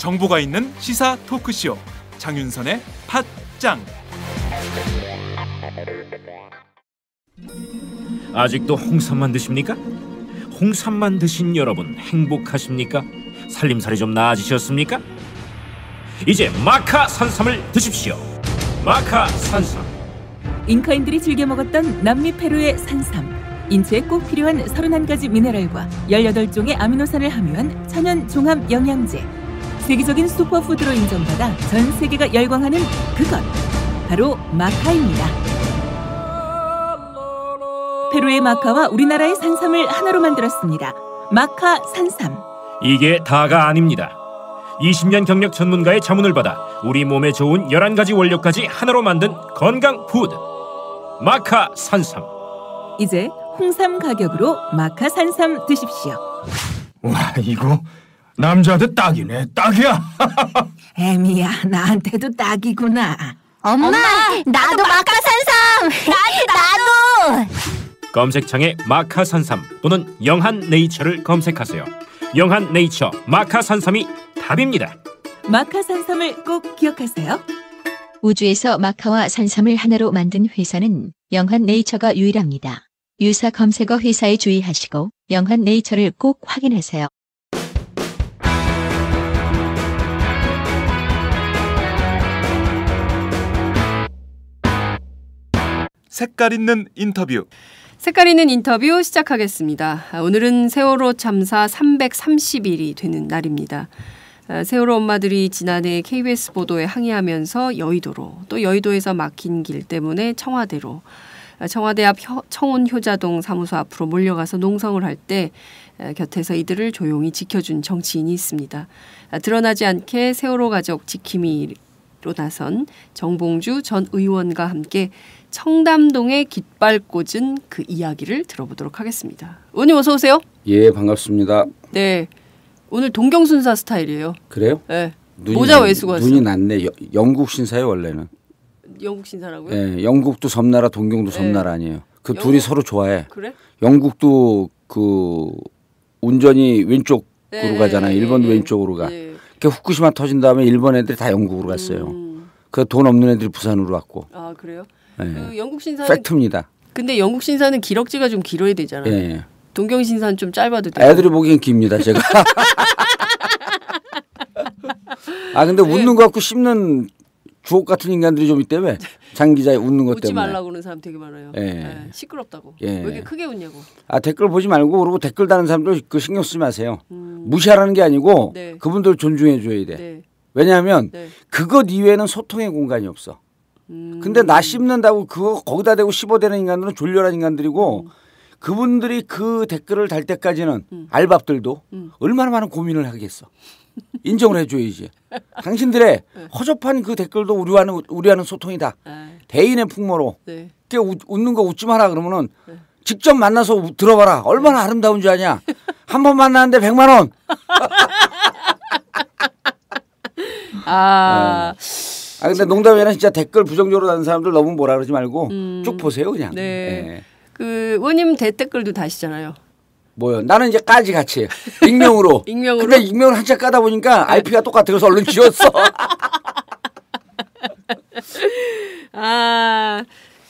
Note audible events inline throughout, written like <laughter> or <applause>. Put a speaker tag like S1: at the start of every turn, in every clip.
S1: 정보가 있는 시사 토크쇼 장윤선의 팟짱
S2: 아직도 홍삼만 드십니까? 홍삼만 드신 여러분 행복하십니까? 살림살이 좀 나아지셨습니까? 이제 마카 산삼을 드십시오. 마카 산삼.
S1: 잉카인들이 즐겨 먹었던 남미 페루의 산삼. 인체에 꼭 필요한 31가지 미네랄과 18종의 아미노산을 함유한 천연 종합 영양제. 세계적인 슈퍼푸드로 인정받아 전
S2: 세계가 열광하는 그것. 바로 마카입니다. 페루의 마카와 우리나라의 산삼을 하나로 만들었습니다. 마카 산삼. 이게 다가 아닙니다. 20년 경력 전문가의 자문을 받아
S1: 우리 몸에 좋은 11가지 원료까지 하나로 만든 건강 푸드 마카 산삼 이제
S3: 홍삼 가격으로
S1: 마카 산삼 드십시오
S4: 와 이거 남자한 딱이네
S1: 딱이야 <laughs> 애미야
S2: 나한테도 딱이구나 엄마, 엄마 나도 마카 산삼 나도 나도 검색창에 마카 산삼 또는 영한 네이처를 검색하세요 영한 네이처 마카산삼이 답입니다.
S1: 마카 산삼을 꼭 기억하세요. 우주에서 마카와 산삼을 하나로 만든 회사는 영한 네이처가 유일합니다. 유사 검색어 회사에 주의하시고 영한 네이처를 꼭 확인하세요. 색깔 있는
S3: 인터뷰 색깔 있는 인터뷰 시작하겠습니다. 아, 오늘은 세월호 참사 330일이 되는 날입니다. 아, 세월호 엄마들이 지난해 KBS 보도에 항의하면서 여의도로 또 여의도에서 막힌 길 때문에 청와대로 아, 청와대 앞 청원 효자동 사무소 앞으로 몰려가서 농성을 할 때 곁에서 이들을 조용히 지켜준 정치인이 있습니다. 드러나지 않게 세월호 가족 지킴이로 나선 정봉주 전 의원과 함께 청담동의 깃발 꽂은 그 이야기를 들어보도록 하겠습니다. 의님 어서 오세요.
S2: 예 반갑습니다.
S3: 네 오늘 동경 순사 스타일이에요.
S2: 그래요? 네 눈이, 모자 왜 쓰고 왔어요? 눈이 났네. 여, 영국 신사요 원래는.
S3: 영국 신사라고요?
S2: 네 영국도 섬나라 동경도 네. 섬나라 아니에요. 그영 둘이 서로 좋아해. 그래? 영국도 그 운전이 왼쪽으로 네, 가잖아. 요 네, 일본 네, 네, 왼쪽으로 가. 네. 그 후쿠시마 터진 다음에 일본 애들다 영국으로 갔어요. 음. 그돈 없는 애들이 부산으로 왔고. 아 그래요? 네. 그 영국 신사는 팩트입니다.
S3: 근데 영국 신사는 기럭지가 좀 길어야 되잖아요. 예. 동경 신사는 좀 짧아도 돼요.
S2: 애들이 보기엔 깁니다, 제가. <laughs> 아 근데 네. 웃는 거 갖고 씹는 주옥 같은 인간들이 좀 있대매. 네. 장 기자의 웃는 것 웃지 때문에. 웃지 말라고
S3: 하는 사람 되게 많아요. 예. 예. 시끄럽다고. 예. 왜 이렇게 크게 웃냐고.
S2: 아 댓글 보지 말고 그리고 댓글 다는 사람들 그 신경 쓰지 마세요. 음. 무시하라는 게 아니고 네. 그분들 존중해 줘야 돼. 네. 왜냐하면 네. 그것 이외에는 소통의 공간이 없어. 근데 나 씹는다고 그거 거기다 대고 씹어대는 인간들은 졸렬한 인간들이고 음. 그분들이 그 댓글을 달 때까지는 음. 알밥들도 음. 얼마나 많은 고민을 하겠어. 인정을 해줘야지. <laughs> 당신들의 네. 허접한 그 댓글도 우려하는 우려하는 소통이다. 에이. 네. 대인의 풍모로. 네. 게 웃는 거 웃지 마라 그러면은 네. 직접 만나서 들어봐라. 얼마나 네. 아름다운 줄 아냐. 한 번 만나는데 백만 원. <laughs> 아. 네. 아 근데 농담이 아 진짜 댓글 부정적으로 다는 사람들 너무 뭐라 그러지 말고 음. 쭉 보세요 그냥. 네. 네.
S3: 그 의원님 댓글도 다시잖아요.
S2: 뭐요? 나는 이제 까지 같이 익명으로. <laughs> 익명으로. 근데 익명을 한참 까다 보니까 네. IP가 똑같아 서 얼른 지웠어. <laughs>
S3: 아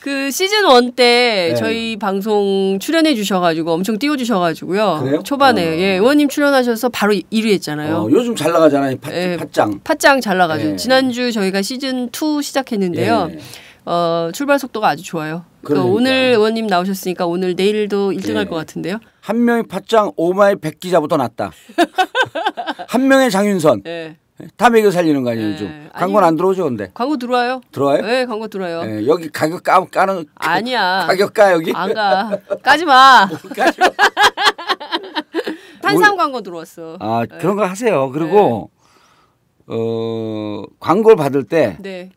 S3: 그 시즌 원때 네. 저희 방송 출연해 주셔가지고 엄청 띄워 주셔가지고요. 그래요? 초반에 어. 예, 의원님 출연하셔서 바로 1위 했잖아요. 어, 요즘
S2: 잘 나가잖아요. 팟, 예, 팟짱.
S3: 팟짱 잘 나가죠. 예. 지난주 저희가 시즌 투 시작했는데요. 예. 어, 출발 속도가 아주 좋아요. 그러니까. 그러니까. 오늘 의원님 나오셨으니까 오늘 내일도 1등할 예. 것
S2: 같은데요. 한 명의 팟짱 오마이 백기자부터났다한 <laughs> 명의 장윤선. 예. 예? 다 매겨 살리는 거 아니에요 네. 광고는 안 들어오죠 근데
S3: 광고 들어와요 들어와요 네 광고 들어와요 네,
S2: 여기 가격 까, 까는 그 아니야 가격 까 여기 안가 <laughs> 까지 마 까지 마 <laughs> 탄산
S3: 광고 들어왔어
S2: 아 네. 그런 거 하세요 그리고 어 광고를 받을 때잘 네.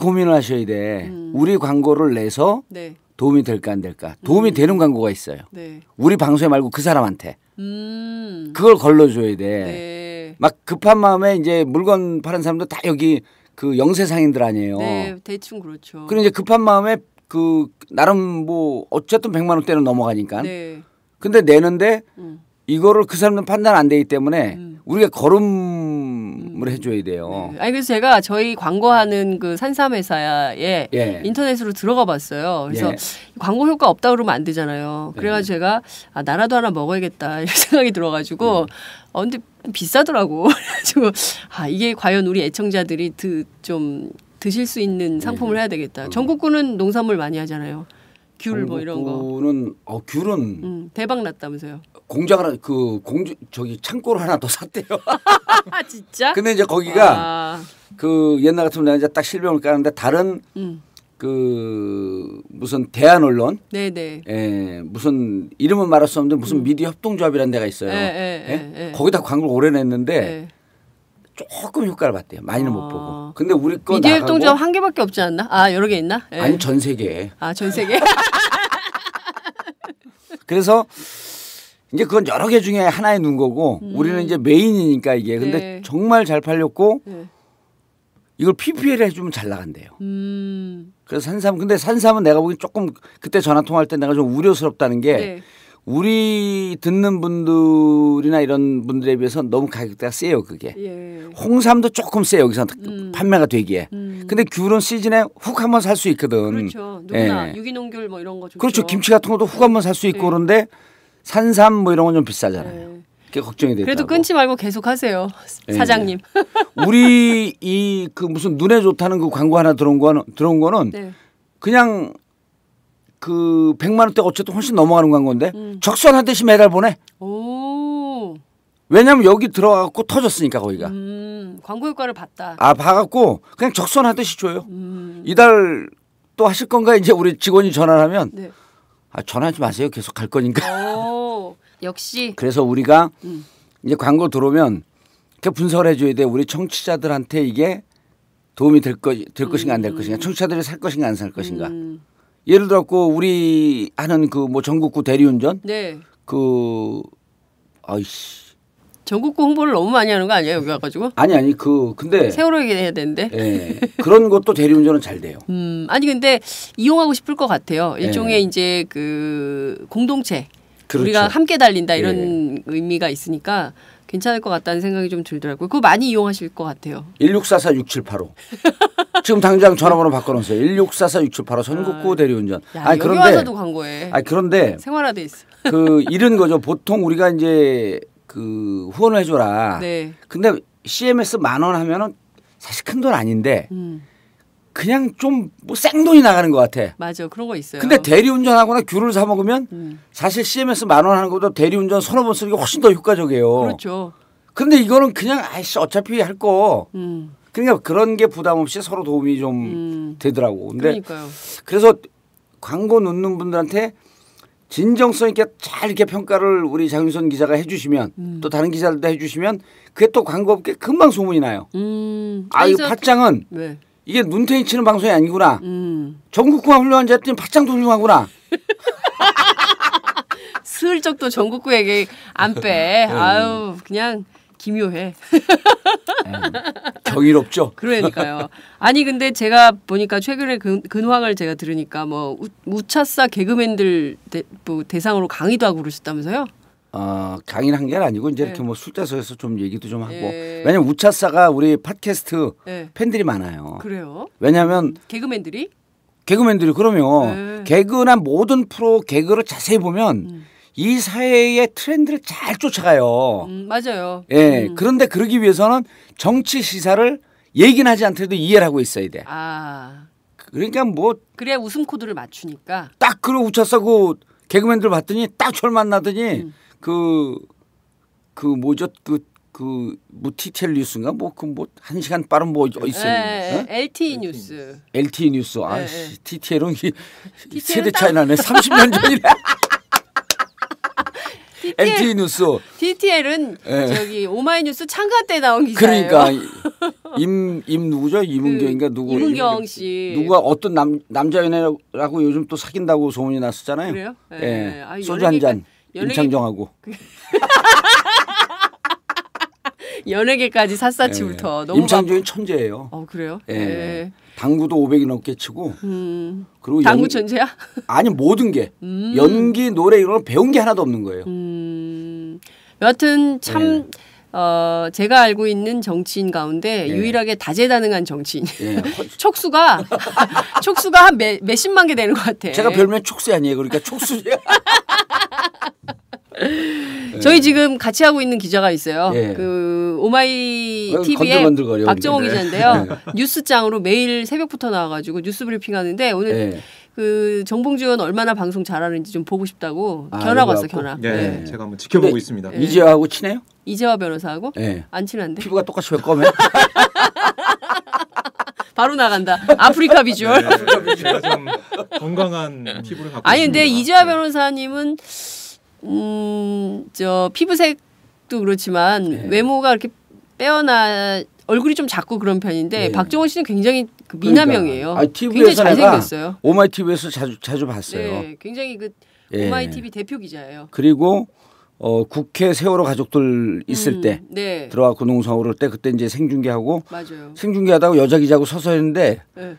S2: 고민을 하셔야 돼 음. 우리 광고를 내서 네. 도움이 될까 안 될까 음. 도움이 음. 되는 광고가 있어요 네. 우리 방송에 말고 그 사람한테 음. 그걸 걸러줘야 돼. 막 급한 마음에 이제 물건 파는 사람도 다 여기 그 영세 상인들 아니에요. 네,
S3: 대충 그렇죠. 그리고 이제
S2: 급한 마음에 그 나름 뭐 어쨌든 백만 원대는 넘어가니까. 네. 근데 내는데 음. 이거를 그 사람은 판단 안 되기 때문에 음. 우리가 걸음을 음. 해줘야 돼요. 네. 아니 그래서 제가
S3: 저희 광고하는 그 산삼회사에 예. 인터넷으로 들어가 봤어요. 그래서 예. 광고 효과 없다 그러면 안 되잖아요. 그래가지고 예. 제가 아, 나라도 하나 먹어야겠다 이 <laughs> 생각이 들어가지고 음. 어, 근데 비싸더라고. <laughs> 그래가아 이게 과연 우리 애청자들이 드, 좀 드실 수 있는 네, 상품을 네. 해야 되겠다. 음. 전국구는 농산물 많이 하잖아요. 귤 뭐 이런 거.
S2: 귤은 어 귤은 음,
S3: 대박 났다면서요.
S2: 공장 하그 공주 저기 창고를 하나 더 샀대요.
S3: <laughs> 진짜? 근데 이제 거기가 아.
S2: 그 옛날 같으면 이제 딱실명을 까는데 다른 음. 그 무슨 대한 언론, 네네. 네. 예, 무슨 이름은 말할 수 없는데 무슨 음. 미디어 협동조합이라는 데가 있어요. 에, 에,
S3: 에, 예? 거기다
S2: 광고를 오래 냈는데 예. 조금 효과를 봤대요. 많이는 아. 못 보고. 근데 우리 거 미디어 협동조합 한
S3: 개밖에 없지 않나? 아 여러 개 있나? 예. 아니
S2: 전세계
S3: 아전 세계. 아, <laughs>
S2: 그래서 이제 그건 여러 개 중에 하나의 눈 거고 음. 우리는 이제 메인이니까 이게 근데 네. 정말 잘 팔렸고 네. 이걸 PPL 해주면 잘 나간대요. 음. 그래서 산삼 근데 산삼은 내가 보기엔 조금 그때 전화 통화할 때 내가 좀 우려스럽다는 게 네. 우리 듣는 분들이나 이런 분들에 비해서 너무 가격대가 세요 그게 예. 홍삼도 조금 세요 여기서 음. 판매가 되기에 음. 근데 귤은 시즌에 훅 한 번 살 수 있거든 그렇죠 예. 누구나 예. 유기농 귤뭐 이런 거 좋죠. 그렇죠 김치 같은 것도 훅 한 번 살 수 있고 예. 그런데 산삼 뭐 이런 건 좀 비싸잖아요 네. 걱정이 됐다. 그래도
S3: 끊지 말고 계속 하세요, 예. 사장님. 네.
S2: <laughs> 우리 이 그 무슨 눈에 좋다는 그 광고 하나 들어온 거는 들어온 거는 네. 그냥 그백만 원대 어쨌든 훨씬 넘어가는 광고인데 음. 적선한 대씩 매달 보내. 오. 왜냐면 여기 들어가고 터졌으니까 거기가. 음,
S3: 광고 효과를 봤다.
S2: 아 봐갖고 그냥 적선하듯이 줘요. 음. 이달 또 하실 건가 이제 우리 직원이 전화하면 네. 아 전화하지 마세요 계속 갈 거니까. 역시. 그래서 우리가 음. 이제 광고 들어오면 그 분석을 해줘야 돼. 우리 청취자들한테 이게 도움이 될, 것, 될 음. 것인가 안 될 것인가. 청취자들이 살 것인가 안 살 것인가. 음. 예를 들어갖고 우리 하는 그 뭐 전국구 대리운전. 네. 그 아이씨.
S3: 전국구 홍보를 너무 많이 하는 거 아니에요 여기 와가지고? 아니 아니
S2: 그 근데 세월호
S3: 얘기해야 되는데. 예,
S2: 그런 것도 대리운전은 잘 돼요.
S3: 음 아니 근데 이용하고 싶을 것 같아요. 예. 일종의 예. 이제 그 공동체.
S2: 그렇죠. 우리가 함께
S3: 달린다 이런 예. 의미가 있으니까 괜찮을 것 같다는 생각이 좀 들더라고요. 그거 많이 이용하실 것 같아요.
S2: 16446785. <laughs> 지금 당장 전화번호 바꿔놓으세요. 16446785 선곡구 아, 대리운전. 야, 아니, 그런데, 와서도
S3: 광고해. 아니, 그런데. 생활화돼 있어.
S2: 그, 이런 거죠. 보통 우리가 이제 그 후원을 해줘라. 네. 근데 CMS 만 원 하면은 사실 큰 돈 아닌데 음. 그냥 좀뭐 생돈이 나가는 것 같아.
S3: 맞아, 그런 거 있어요. 근데
S2: 대리운전하거나 귤을 사 먹으면 음. 사실 CMS 만 원 하는 것도 대리운전 서너 번 쓰는 게 훨씬 더 효과적이에요. 그렇죠. 근데 이거는 그냥 아이씨 어차피 할 거. 음. 그러니까 그런 게 부담 없이 서로 도움이 좀 음. 되더라고. 근데 그러니까요. 그래서 광고 넣는 분들한테 진정성 있게 잘 이렇게 평가를 우리 장윤선 기자가 해주시면 음. 또 다른 기자들도 해주시면 그게 또 광고업계 금방 소문이 나요.
S4: 음. 아, 이팟장은
S2: 네. 이게 눈탱이 치는 방송이 아니구나. 음. 전국구가 훌륭한지 했더니 박장도 훌륭하구나.
S3: <laughs> 슬쩍 또 전국구 에게안 빼. <laughs> 음. 아유 그냥 기묘해.
S2: 음. 경이롭죠. <laughs>
S3: 그러니까요. 아니 근데 제가 보니까 최근에 근, 근황을 제가 들으니까 뭐 우, 우차사
S2: 개그맨들 대, 뭐 대상으로 강의도 하고
S3: 그러셨다면서요?
S2: 어, 강의를 한게 아니고 이제 네. 이렇게 뭐 술자서에서 좀 얘기도 좀 하고 네. 왜냐면 우차사가 우리 팟캐스트 네. 팬들이 많아요. 그래요? 왜냐면 음,
S3: 개그맨들이
S2: 개그맨들이 그러면 예. 개그나 모든 프로 개그를 자세히 보면 음. 이 사회의 트렌드를 잘 쫓아가요. 음, 맞아요. 예. 음. 그런데 그러기 위해서는 정치 시사를 얘기는 하지 않더라도 이해를 하고 있어야 돼.
S3: 아. 그러니까 뭐 그래야 웃음 코드를 맞추니까
S2: 딱 그런 우차사고 개그맨들 봤더니 딱 절 만나더니 음. 그, 그 뭐죠? 그, 그 무티텔 뉴스인가 뭐 그뭐한 시간 빠른 뭐어있어요데
S3: 예, 예, LTE 예? 뉴스
S2: LTE 뉴스 아씨 예, TTL은 예. 세대 차이 나네 30년 전이네 TTL, LTE 뉴스
S3: TTL은 예. 저기 오마이뉴스 창간 때 나온 기사예요 그러니까
S2: 임 임 누구죠 이문경인가 그, 누구 이문경
S3: 씨 누가
S2: 어떤 남 남자 연애라고 요즘 또 사귄다고 소문이 났었잖아요 그래요 예, 아, 소주 연예 한잔 임창정하고 <laughs>
S3: 연예계까지 샅샅이부터 네. 임창정이
S2: 천재예요. 어
S3: 그래요? 예. 네.
S2: 당구도 500이 넘게 치고 음. 그리고 당구 연... 천재야? <laughs> 아니 모든 게 음. 연기 노래 이런 걸 배운 게 하나도 없는 거예요. 음.
S3: 여하튼 참. 네. 어, 제가 알고 있는 정치인 가운데 예. 유일하게 다재다능한
S2: 정치인. 예. <laughs>
S3: 촉수가, 촉수가 한 몇, 몇십만 개 되는 것 같아. 제가 별명
S2: 촉수 아니에요. 그러니까 촉수죠.
S3: <laughs> 예. 저희 지금 같이 하고 있는 기자가 있어요. 예. 그 오마이 TV의 박정호 기자인데요. <laughs> 예. 뉴스장으로 매일 새벽부터 나와가지고 뉴스 브리핑하는데 오늘 예. 그 정봉주원 얼마나 방송 잘하는지 좀 보고 싶다고 아, 견학 왔어 견학. 네, 네.
S2: 제가 한번 지켜보고 있습니다. 이재하고 친해요?
S3: 이재화 변호사하고? 네. 안 친한데. 피부가 똑같이 왜 검해? <laughs> 바로 나간다. 아프리카 비주얼. 네,
S1: 좀 건강한 피부를
S3: 갖고. 아니 근데 이재화 네. 변호사님은. 음, 저 피부색도 그렇지만 네. 외모가 이렇게 빼어나 얼굴이 좀 작고 그런 편인데 네. 박정원 씨는 굉장히 그 그러니까. 미남형이에요. 그러니까. 아, 굉장히 잘생겼어요.
S2: 오마이 TV에서 자주 자주 봤어요. 네, 굉장히 그 예. 오마이 TV
S3: 대표 기자예요.
S2: 그리고 어, 국회 세월호 가족들 있을 음, 때 네. 들어와고 농성으로 때 그때 이제 생중계하고 맞아요. 생중계하다가 여자 기자하고 서서 했는데 네.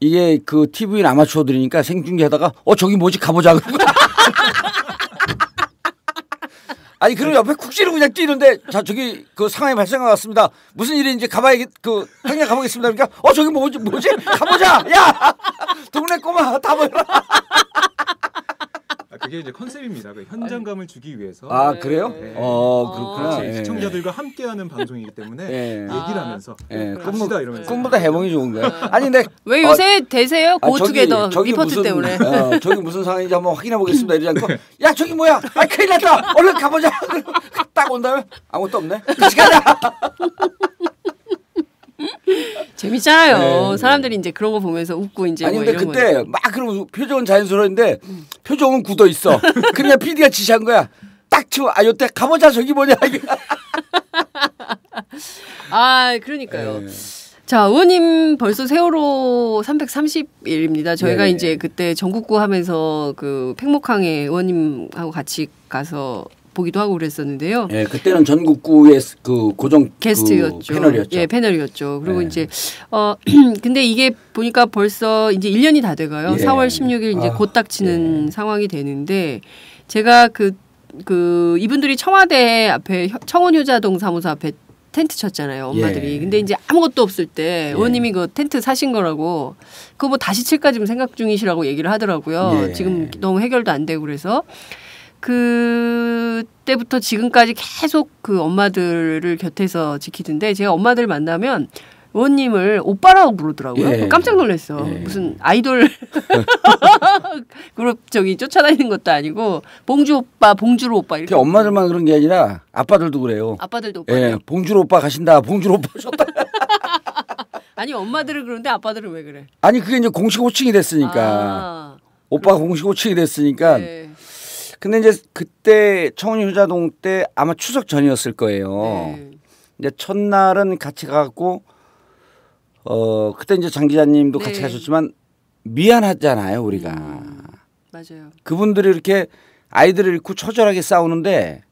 S2: 이게 그 TV인 아마추어들이니까 생중계하다가 어 저기 뭐지 가보자 <laughs> 그러고 아니 그럼 옆에 쿡찌르 그냥 뛰는데 자 저기 그 상황이 발생한 것 같습니다. 무슨 일인지 가봐야 그 당장 가보겠습니다. 그러니까 어 저기 뭐지 뭐지 가보자. 야 <laughs> 동네 꼬마 다 모여라.
S1: 아, 그게 이제 컨셉입니다. 그 현장감을 주기 위해서. 아 그래요? 네. 어
S2: 그렇구나. 아, 시청자들과 함께하는 방송이기 때문에 예. 얘기를 하면서 예. 갑시다 이러 꿈보다 해몽이 좋은 거야. 아니 근데 왜 어, 요새
S3: 어, 대세요? 고투게더 아, 리포트 무슨, 때문에. 어, 저기 무슨
S2: 상황인지 한번 확인해 보겠습니다. 이러지 않고 야 저기 뭐야? 아 큰일 났다. 얼른 가보자. <laughs> 딱온 다음에 아무것도 없네. 같이 가자. <laughs>
S3: 재밌잖아요. 네, 네. 사람들이 이제 그런 거 보면서 웃고 이제. 아니 뭐 근데 그때 거니막
S2: 그러고 표정은 자연스러운데 표정은 굳어 있어. 그냥 PD가 지시한 거야. 딱 치고 아 요 때 가보자 저기 뭐냐. <laughs>
S3: 아 그러니까요. 네. 자, 의원님 벌써 세월호 330일입니다. 저희가 네. 이제 그때 전국구 하면서 그 팽목항에 의원님하고 같이 가서 보기도 하고 그랬었는데요.
S2: 예, 그때는 전국구의 그 고정 그 게스트였죠. 그 패널이었죠. 예,
S3: 패널이었죠. 그리고 예. 이제 어 <clears throat> 근데 이게 보니까 벌써 이제 1년이 다 돼가요. 예. 4월 16일 이제 아, 곧 닥치는 예. 상황이 되는데 제가 그그 그 이분들이 청와대 앞에 청원효자동 사무소 앞에 텐트 쳤잖아요 엄마들이 예. 근데 이제 아무것도 없을 때 예. 의원님이 그 텐트 사신 거라고 그거 뭐 다시 칠까 지금 생각 중이시라고 얘기를 하더라고요 예. 지금 너무 해결도 안 되고 그래서 그때부터 지금까지 계속 그 엄마들을 곁에서 지키던데 제가 엄마들 만나면 의원님을 오빠라고 부르더라고요. 예. 깜짝 놀랐어. 예. 무슨 아이돌 <laughs> 그룹 저기 쫓아다니는 것도 아니고 봉주 오빠, 봉주로
S2: 오빠 이렇게. 엄마들만 그런 게 아니라 아빠들도 그래요. 아빠들도 오빠. 예, 네. 봉주로 오빠 가신다. 봉주로 오빠 셨다.
S3: <laughs> 아니 엄마들은 그런데 아빠들은 왜 그래?
S2: 아니 그게 이제 공식 호칭이 됐으니까. 아, 오빠 공식 호칭이 됐으니까. 네. 근데 이제 그때 청운 효자동 때 아마 추석 전이었을 거예요. 네. 이제 첫날은 같이 가고 어 그때 이제 장 기자님도 네. 같이 가셨지만 미안하잖아요 우리가. 음, 맞아요. 그분들이 이렇게 아이들을 잃고 처절하게 싸우는데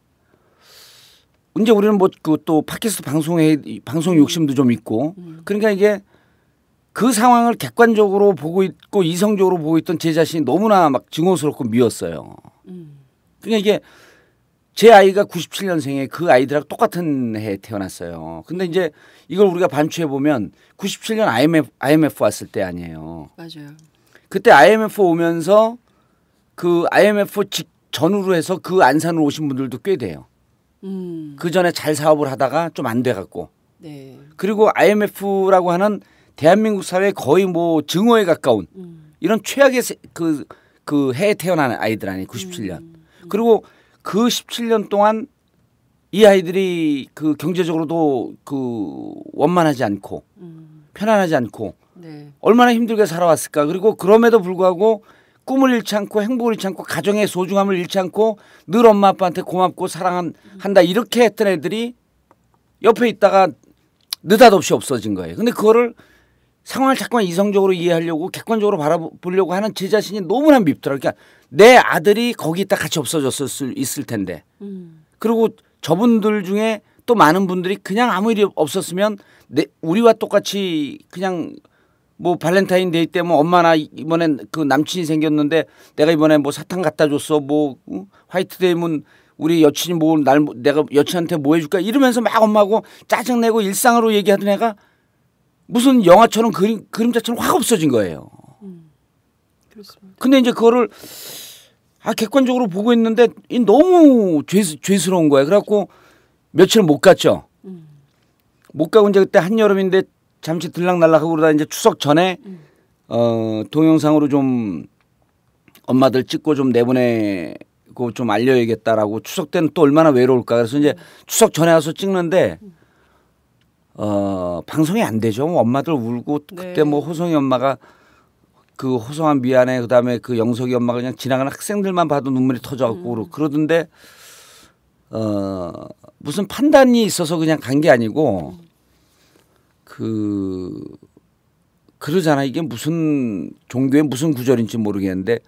S2: 이제 우리는 뭐 그또 팟캐스트 방송에 방송 욕심도 좀 있고 음, 음. 그러니까 이게 그 상황을 객관적으로 보고 있고 이성적으로 보고 있던 제 자신이 너무나 막 증오스럽고 미웠어요. 음. 그러니까 이게 제 아이가 97년생에 그 아이들하고 똑같은 해에 태어났어요. 근데 이제 이걸 우리가 반추해 보면 97년 IMF IMF 왔을 때 아니에요. 맞아요. 그때 IMF 오면서 그 IMF 직 전후로 해서 그 안산으로 오신 분들도 꽤 돼요. 음. 그 전에 잘 사업을 하다가 좀 안 돼 갖고. 네. 그리고 IMF라고 하는 대한민국 사회 거의 뭐 증오에 가까운 음. 이런 최악의 그그 그 해에 태어난 아이들 아니 97년. 음. 그리고 그 17년 동안 이 아이들이 그 경제적으로도 그 원만하지 않고 음. 편안하지 않고 네. 얼마나 힘들게 살아왔을까. 그리고 그럼에도 불구하고 꿈을 잃지 않고 행복을 잃지 않고 가정의 소중함을 잃지 않고 늘 엄마 아빠한테 고맙고 사랑한다 음. 이렇게 했던 애들이 옆에 있다가 느닷없이 없어진 거예요. 근데 그거를 상황을 자꾸만 이성적으로 이해하려고 객관적으로 바라보려고 하는 제 자신이 너무나 밉더라. 그러니까 내 아들이 거기 있다 같이 없어졌을 수 있을 텐데. 음. 그리고 저분들 중에 또 많은 분들이 그냥 아무 일이 없었으면 내, 우리와 똑같이 그냥 뭐 발렌타인데이 때 뭐 엄마나 이번엔 그 남친이 생겼는데 내가 이번에 뭐 사탕 갖다 줬어 뭐 화이트데이면 우리 여친이 뭐날 내가 여친한테 뭐 해줄까 이러면서 막 엄마하고 짜증내고 일상으로 얘기하던 애가 무슨 영화처럼 그림 그림자처럼 확 없어진 거예요. 음, 그렇습니다. 근데 이제 그거를 아 객관적으로 보고 있는데 너무 죄 죄스러운 거예요. 그래갖고 며칠 못 갔죠. 음. 못 가고 이제 그때 한 여름인데 잠시 들락날락하고 그러다 이제 추석 전에 음. 어 동영상으로 좀 엄마들 찍고 좀 내보내고 좀 알려야겠다라고 추석 때는 또 얼마나 외로울까 그래서 이제 음. 추석 전에 와서 찍는데. 음. 어 방송이 안 되죠. 뭐 엄마들 울고 네. 그때 뭐 호성이 엄마가 그 호성한 미안해 그다음에 그 영석이 엄마가 그냥 지나가는 학생들만 봐도 눈물이 터져갖고 음. 그러던데 어 무슨 판단이 있어서 그냥 간 게 아니고 그 그러잖아 이게 무슨 종교의 무슨 구절인지 모르겠는데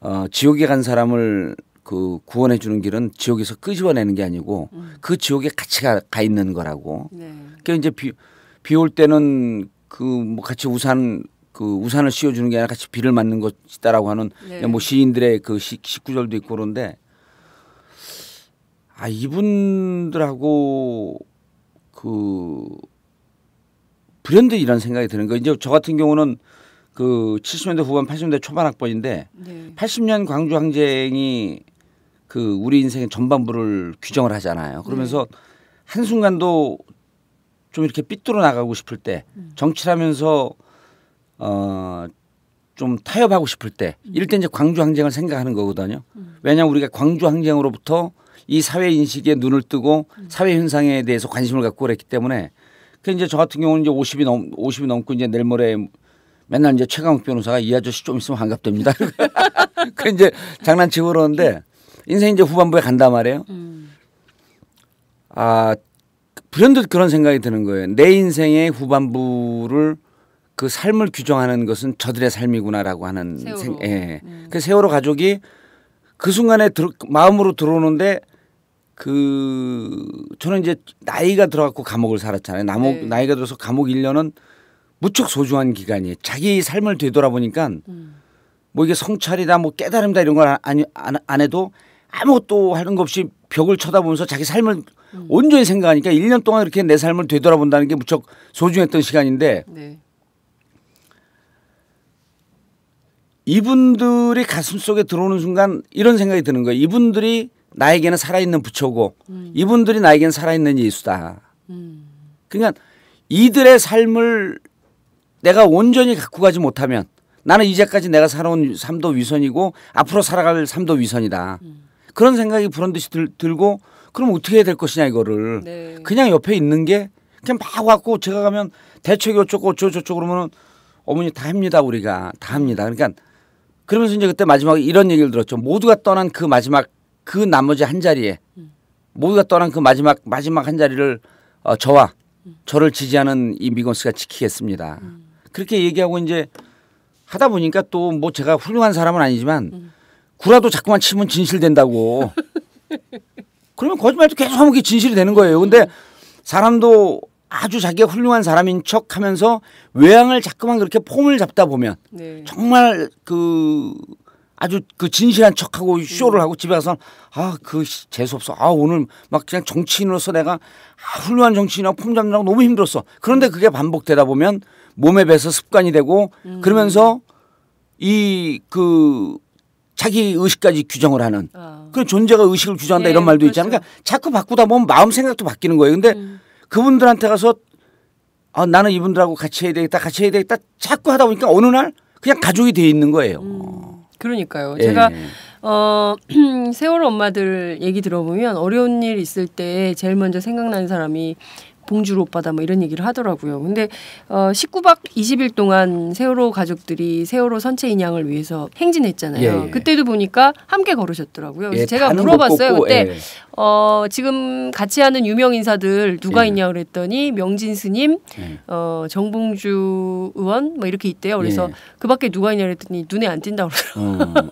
S2: 어 지옥에 간 사람을 그 구원해 주는 길은 지옥에서 끄집어내는 게 아니고 음. 그 지옥에 같이 가, 가 있는 거라고. 네. 그러 그러니까 이제 비 비 올 때는 그 뭐 같이 우산 그 우산을 씌워 주는 게 아니라 같이 비를 맞는 것이다라고 하는 네. 뭐 시인들의 그 시, 19절도 있고 그런데 아 이분들하고 그 브랜드 이런 생각이 드는 거. 이제 저 같은 경우는 그 70년대 후반 80년대 초반 학번인데 네. 80년 광주 항쟁이 그 우리 인생의 전반부를 규정을 하잖아요. 그러면서 네. 한 순간도 좀 이렇게 삐뚤어 나가고 싶을 때 음. 정치하면서 어. 좀 타협하고 싶을 때 음. 이럴 때 이제 광주 항쟁을 생각하는 거거든요. 음. 왜냐면 우리가 광주 항쟁으로부터 이 사회 인식에 눈을 뜨고 사회 현상에 대해서 관심을 갖고 그랬기 때문에 그 이제 저 같은 경우는 이제 50이 넘 50이 넘고 이제 내일 모레 맨날 이제 최강욱 변호사가 이 아저씨 좀 있으면 환갑됩니다. <laughs> 그 이제 장난치고 그러는데 네. 인생 이제 후반부에 간단 말이에요. 음. 아 불현듯 그런 생각이 드는 거예요. 내 인생의 후반부를 그 삶을 규정하는 것은 저들의 삶이구나라고 하는 세월호. 생, 예. 음. 그 세월호 가족이 그 순간에 들, 마음으로 들어오는데 그 저는 이제 나이가 들어갖고 감옥을 살았잖아요. 나목, 네. 나이가 들어서 감옥 1년은 무척 소중한 기간이에요. 자기 삶을 되돌아보니까 음. 뭐 이게 성찰이다 뭐 깨달음다 이 이런 걸 안, 안, 안 해도 아무것도 하는 것 없이 벽을 쳐다보면서 자기 삶을 음. 온전히 생각하니까 1년 동안 이렇게 내 삶을 되돌아본다는 게 무척 소중했던 시간인데 네. 이분들이 가슴 속에 들어오는 순간 이런 생각이 드는 거예요. 이분들이 나에게는 살아있는 부처고 음. 이분들이 나에게는 살아있는 예수다. 음. 그러니까 이들의 삶을 내가 온전히 갖고 가지 못하면 나는 이제까지 내가 살아온 삶도 위선이고 앞으로 살아갈 삶도 위선이다. 음. 그런 생각이 불현듯이 들, 고 그럼 어떻게 해야 될 것이냐 이거를 네. 그냥 옆에 있는 게 그냥 막 왔고 제가 가면 대책이 어쩌고 저 저쪽 그러면은 어머니 다 합니다 우리가 다 합니다 그러니까 그러면서 이제 그때 마지막에 이런 얘기를 들었죠 모두가 떠난 그 마지막 그 나머지 한 자리에 음. 모두가 떠난 그 마지막 마지막 한 자리를 어, 저와 음. 저를 지지하는 이 미건스가 지키겠습니다 음. 그렇게 얘기하고 이제 하다 보니까 또 뭐 제가 훌륭한 사람은 아니지만 구라도 자꾸만 치면 진실된다고. 그러면 거짓말도 계속 하면 그게 진실이 되는 거예요. 근데 사람도 아주 자기가 훌륭한 사람인 척 하면서 외양을 자꾸만 그렇게 폼을 잡다 보면 네. 정말 그 아주 그 진실한 척하고 음. 쇼를 음. 하고 집에 가서 아그 재수없어 아 오늘 막 그냥 정치인으로서 내가 아, 훌륭한 정치인하고 폼 잡느라고 너무 힘들었어 그런데 음. 그게 반복되다 보면 몸에 배서 습관이 되고 음. 그러면서 이그 자기 의식까지 규정을 하는 어. 그 존재가 의식을 규정한다 네, 이런 말도 그렇죠. 있잖아요. 그러니까 자꾸 바꾸다 보면 마음 생각도 바뀌는 거예요. 근데 음. 그분들한테 가서 아, 나는 이분들하고 같이 해야 되겠다, 같이 해야 되겠다 자꾸 하다 보니까 어느 날 그냥 가족이 돼 있는 거예요. 음,
S3: 그러니까요. 예. 제가 예. 어, <clears throat> 세월 엄마들 얘기 들어보면 어려운 일 있을 때 제일 먼저 생각나는 사람이 봉주로 오빠다 뭐 이런 얘기를 하더라고요. 근데 어 19박 20일 동안 세월호 가족들이 세월호 선체 인양을 위해서 행진했잖아요. 예. 예. 그때도 보니까 함께 걸으셨더라고요. 그래서 예, 제가 물어봤어요. 그때 예. 어 지금 같이 하는 유명 인사들 누가 예. 있냐 그랬더니 명진 스님, 예. 어 정봉주 의원 뭐 이렇게 있대요. 그래서 그밖에 누가 있냐 그랬더니 눈에 안 띈다 그러더라고요.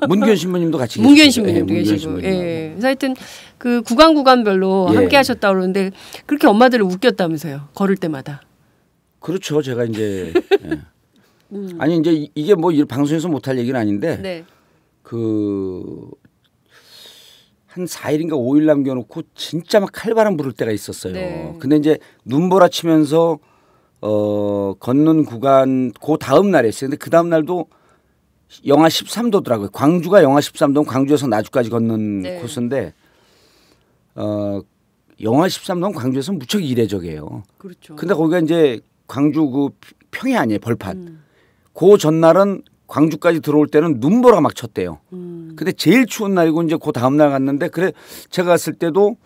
S3: 어, 문교
S2: 신부님도 같이 문균 신부님도 계시고. 예.
S3: 하여튼 그 구간 구간별로 함께 하셨다 그러는데 그렇게 엄마들을 웃겼다 묻다면서요 걸을 때마다.
S2: 그렇죠. 제가 이제 <laughs> 예. 음. 아니 이제 이게 뭐 방송에서 못 할 얘기는 아닌데 네. 그한 4일인가 5일 남겨놓고 진짜 막 칼바람 부를 때가 있었어요. 네. 근데 이제 눈보라 치면서 어 걷는 구간 그 다음 날이었어요. 근데 그 다음 날도 영하 13도더라고요. 광주가 영하 13도면 광주에서 나주까지 걷는 네. 코스인데 어 영하 13도는 광주에서 무척 이례적이에요. 그렇죠. 근데 거기가 이제 광주 그 평이 아니에요. 벌판. 음. 그 전날은 광주까지 들어올 때는 눈보라 막 쳤대요. 음. 근데 제일 추운 날이고 이제 그 다음 날 갔는데 그래 제가 갔을 때도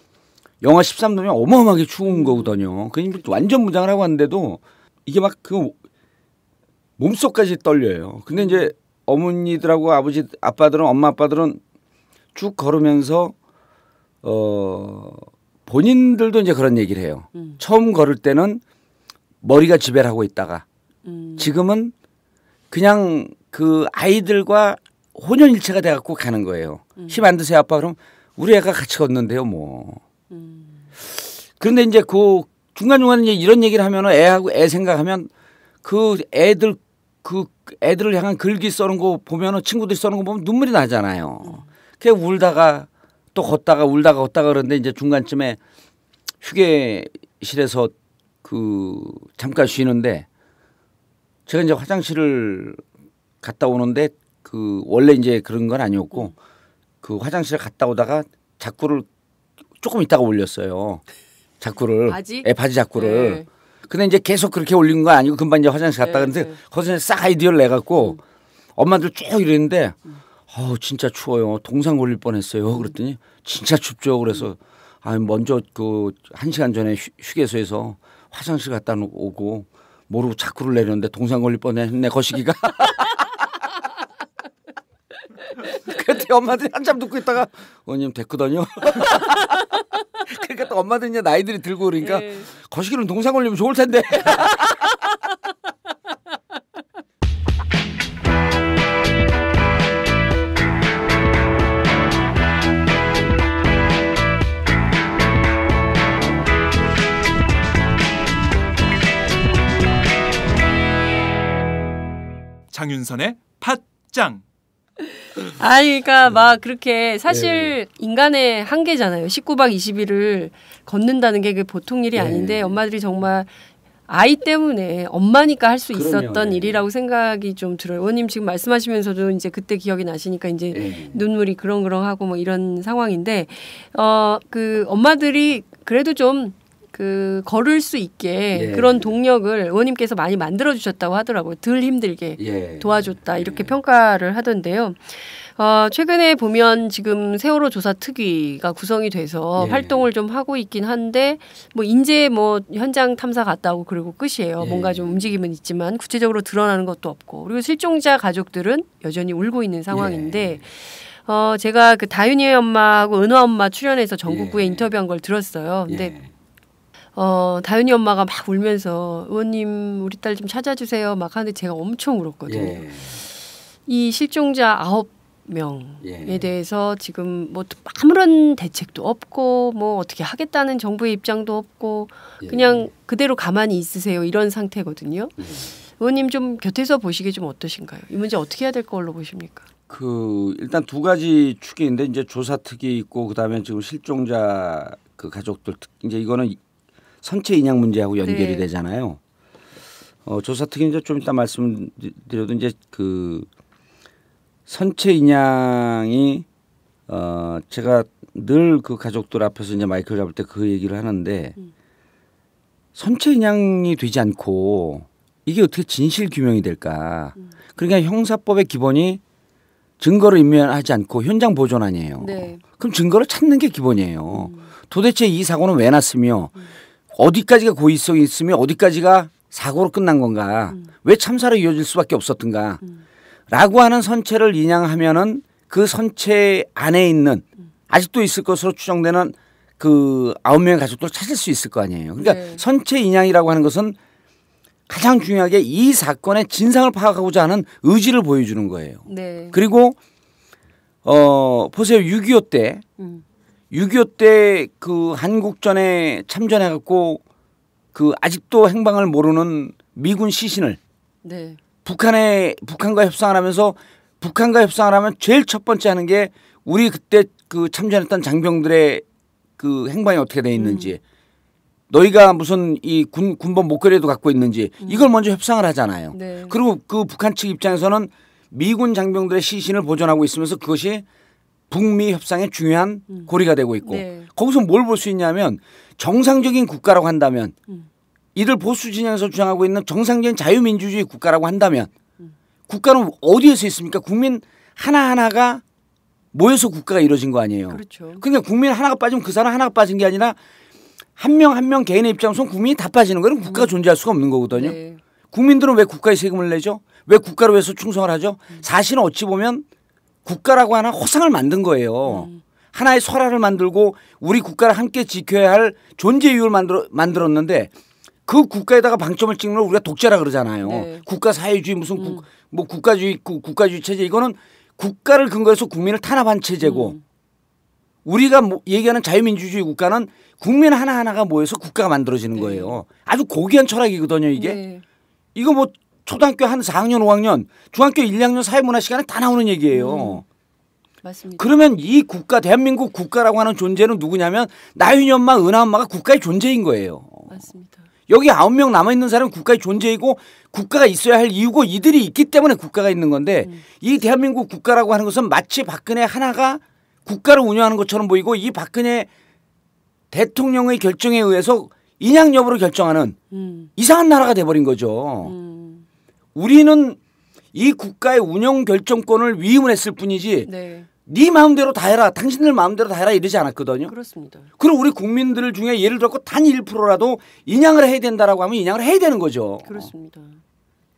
S2: 영하 13도면 어마어마하게 추운 음. 거거든요. 그니까 완전 무장을 하고 왔는데도 이게 막 그 몸속까지 떨려요. 근데 이제 어머니들하고 아버지 아빠들은 엄마 아빠들은 쭉 걸으면서 어 본인들도 이제 그런 얘기를 해요. 음. 처음 걸을 때는 머리가 지배를 하고 있다가 음. 지금은 그냥 그 아이들과 혼연일체가 돼갖고 가는 거예요. 음. 힘안 드세요 아빠 그럼 우리 애가 같이 걷는데요 뭐. 음. 그런데 이제 그 중간중간에 이제 이런 얘기를 하면은 애하고 애 생각하면 그 애들 그 애들을 향한 글귀 써는 거 보면은 친구들이 써는 거 보면 눈물이 나잖아요. 음. 그냥 울다가 또 걷다가 울다가 걷다가 그런데 이제 중간쯤에 휴게실에서 그 잠깐 쉬는데 제가 이제 화장실을 갔다 오는데 그 원래 이제 그런 건 아니었고 그 화장실 갔다 오다가 자꾸를 조금 있다가 올렸어요. 자꾸를 바지? 예, 바지 자꾸를. 네. 근데 이제 계속 그렇게 올린 건 아니고 금방 이제 화장실 갔다 네, 그런데 거기서 싹 아이디어를 내 갖고 음. 엄마들 쭉 이랬는데 음. 아우 진짜 추워요. 동상 걸릴 뻔했어요. 그랬더니 진짜 춥죠. 그래서 아 먼저 그한 시간 전에 휴게소에서 화장실 갔다 오고 모르고 자꾸를 내렸는데 동상 걸릴 뻔했네 거시기가. <laughs> 그때 엄마들이 한참 듣고 있다가 어님 됐거든요. <laughs> 그러니까 또 엄마들이 이제 나이들이 들고 그러니까 예. 네. 거시기는 동상 걸리면 좋을 텐데. <laughs>
S1: 장윤선의 팥짱.
S3: 아니, 그러니까 음. 막 그렇게 사실 네. 인간의 한계잖아요. 19박 20일을 걷는다는 게 보통 일이 네. 아닌데 엄마들이 정말 아이 때문에 엄마니까 할 수 있었던 네. 일이라고 생각이 좀 들어요. 의원님 지금 말씀하시면서도 이제 그때 기억이 나시니까 이제 네. 눈물이 그렁그렁하고 뭐 이런 상황인데 어그 엄마들이 그래도 좀그 걸을 수 있게 예. 그런 동력을 의원님께서 많이 만들어 주셨다고 하더라고요. 덜 힘들게 예. 도와줬다 이렇게 예. 평가를 하던데요. 어, 최근에 보면 지금 세월호 조사 특위가 구성이 돼서 예. 활동을 좀 하고 있긴 한데 뭐 인제 뭐 현장 탐사 갔다 고 그리고 끝이에요. 예. 뭔가 좀 움직임은 있지만 구체적으로 드러나는 것도 없고 그리고 실종자 가족들은 여전히 울고 있는 상황인데 예. 어, 제가 그 다윤이 엄마하고 은화 엄마 출연해서 전국구에 인터뷰한 걸 들었어요. 근데 어, 다윤이 엄마가 막 울면서 의원님 우리 딸 좀 찾아주세요 막 하는데 제가 엄청 울었거든요. 예. 이 실종자 아홉 명에 예. 대해서 지금 뭐 아무런 대책도 없고 뭐 어떻게 하겠다는 정부의 입장도 없고 예. 그냥 그대로 가만히 있으세요 이런 상태거든요. 예. 의원님 좀 곁에서 보시기 좀 어떠신가요? 이 문제 어떻게 해야 될 걸로 보십니까?
S2: 그 일단 두 가지 축이 있는데 이제 조사 특이 있고 그다음에 지금 실종자 그 가족들 특, 이제 이거는 선체 인양 문제하고 연결이 네. 되잖아요. 어, 조사 특위는 좀 이따 말씀드려도 이제 그 선체 인양이 어, 제가 늘 그 가족들 앞에서 이제 마이크를 잡을 때 그 얘기를 하는데 음. 선체 인양이 되지 않고 이게 어떻게 진실 규명이 될까? 음. 그러니까 형사법의 기본이 증거를 인멸하지 않고 현장 보존 아니에요. 네. 그럼 증거를 찾는 게 기본이에요. 음. 도대체 이 사고는 왜 났으며 음. 어디까지가 고의성이 있으면 어디까지가 사고로 끝난 건가? 음. 왜 참사로 이어질 수밖에 없었던가? 음. 라고 하는 선체를 인양하면은 그 선체 안에 있는 음. 아직도 있을 것으로 추정되는 그 아홉 명의 가족들을 찾을 수 있을 거 아니에요. 그러니까 네. 선체 인양이라고 하는 것은 가장 중요하게 이 사건의 진상을 파악하고자 하는 의지를 보여주는 거예요. 네. 그리고 어 보세요 6.25때 음. 6.25때그 한국전에 참전해 갖고 그 아직도 행방을 모르는 미군 시신을 네. 북한에 북한과 협상을 하면서 북한과 협상을 하면 제일 첫 번째 하는 게 우리 그때 그 참전했던 장병들의 그 행방이 어떻게 돼 있는지 음. 너희가 무슨 이 군 군법 목걸이도 갖고 있는지 음. 이걸 먼저 협상을 하잖아요. 네. 그리고 그 북한 측 입장에서는 미군 장병들의 시신을 보존하고 있으면서 그것이 북미 협상의 중요한 음. 고리가 되고 있고 네. 거기서 뭘 볼 수 있냐면 정상적인 국가라고 한다면 음. 이들 보수 진영에서 주장하고 있는 정상적인 자유민주주의 국가라고 한다면 음. 국가는 어디에서 있습니까? 국민 하나하나가 모여서 국가가 이루어진 거 아니에요. 그렇죠. 그러니까 국민 하나가 빠지면 그 사람 하나가 빠진 게 아니라 한 명 한명 한명 개인의 입장에서 국민이 다 빠지는 거는 국가가 음. 존재할 수가 없는 거거든요. 네. 국민들은 왜 국가에 세금을 내죠? 왜 국가를 위해서 충성을 하죠? 음. 사실은 어찌 보면 국가라고 하나 호상을 만든 거예요. 음. 하나의 설화를 만들고 우리 국가를 함께 지켜야 할 존재 이유를 만들어, 만들었는데 그 국가에다가 방점을 찍는 걸 우리가 독재라 그러잖아요. 네. 국가 사회주의 무슨 음. 국, 뭐 국가주의 국, 국가주의 체제 이거는 국가를 근거해서 국민을 탄압한 체제고 음. 우리가 뭐 얘기하는 자유민주주의 국가는 국민 하나하나가 모여서 국가가 만들어지는 네. 거예요. 아주 고귀한 철학이거든요, 이게. 네. 이거 뭐 초등학교 한 4학년 5학년 중학교 1, 2학년 사회문화 시간에 다 나오는 얘기예요. 음. 맞습니다. 그러면 이 국가 대한민국 국가라고 하는 존재는 누구냐면 나윤이 엄마 은하 엄마가 국가의 존재인 거예요. 맞습니다. 여기 아홉 명 남아 있는 사람은 국가의 존재이고 국가가 있어야 할 이유고 이들이 있기 때문에 국가가 있는 건데 음. 이 대한민국 국가라고 하는 것은 마치 박근혜 하나가 국가를 운영하는 것처럼 보이고 이 박근혜 대통령의 결정에 의해서 인양 여부로 결정하는 음. 이상한 나라가 돼버린 거죠. 음. 우리는 이 국가의 운영 결정권을 위임했을 뿐이지 네. 네 마음대로 다 해라 당신들 마음대로 다 해라 이러지 않았거든요. 그렇습니다. 그럼 우리 국민들 중에 예를 들어 서단 1%라도 인양을 해야 된다라고 하면 인양을 해야 되는 거죠. 그렇습니다.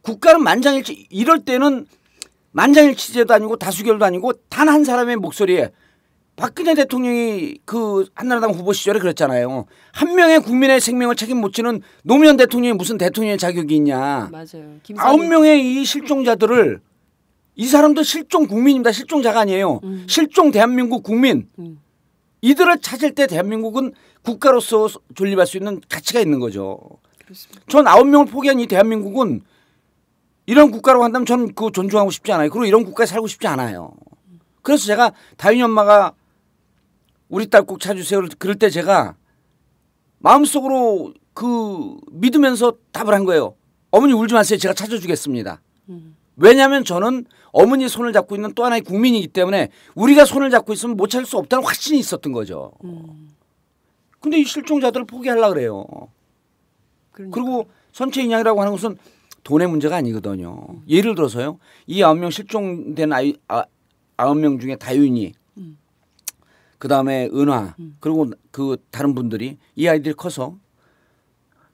S2: 국가는 만장일치 이럴 때는 만장일치제도 아니고 다수결도 아니고 단 한 사람의 목소리에 박근혜 대통령이 그 한나라당 후보 시절에 그랬잖아요. 한 명의 국민의 생명을 책임 못 지는 노무현 대통령이 무슨 대통령의 자격이 있냐.
S4: 맞아요. 아홉
S2: 명의 이 실종자들을 이 사람도 실종 국민입니다. 실종자가 아니에요. 음. 실종 대한민국 국민. 음. 이들을 찾을 때 대한민국은 국가로서 존립할 수 있는 가치가 있는 거죠. 그렇습니다. 전 아홉 명을 포기한 이 대한민국은 이런 국가로 한다면 저는 그 존중하고 싶지 않아요. 그리고 이런 국가에 살고 싶지 않아요. 그래서 제가 다윤이 엄마가 우리 딸 꼭 찾으세요. 그럴 때 제가 마음속으로 그 믿으면서 답을 한 거예요. 어머니 울지 마세요. 제가 찾아주겠습니다. 음. 왜냐하면 저는 어머니 손을 잡고 있는 또 하나의 국민이기 때문에 우리가 손을 잡고 있으면 못 찾을 수 없다는 확신이 있었던 거죠. 음. 근데 이 실종자들을 포기하려 그래요. 그러니까. 그리고 선체 인양이라고 하는 것은 돈의 문제가 아니거든요. 음. 예를 들어서요. 이 아홉 명 실종된 아이, 아, 아홉 명 중에 다윤이 그다음에 은화 음. 그리고 그 다른 분들이 이 아이들이 커서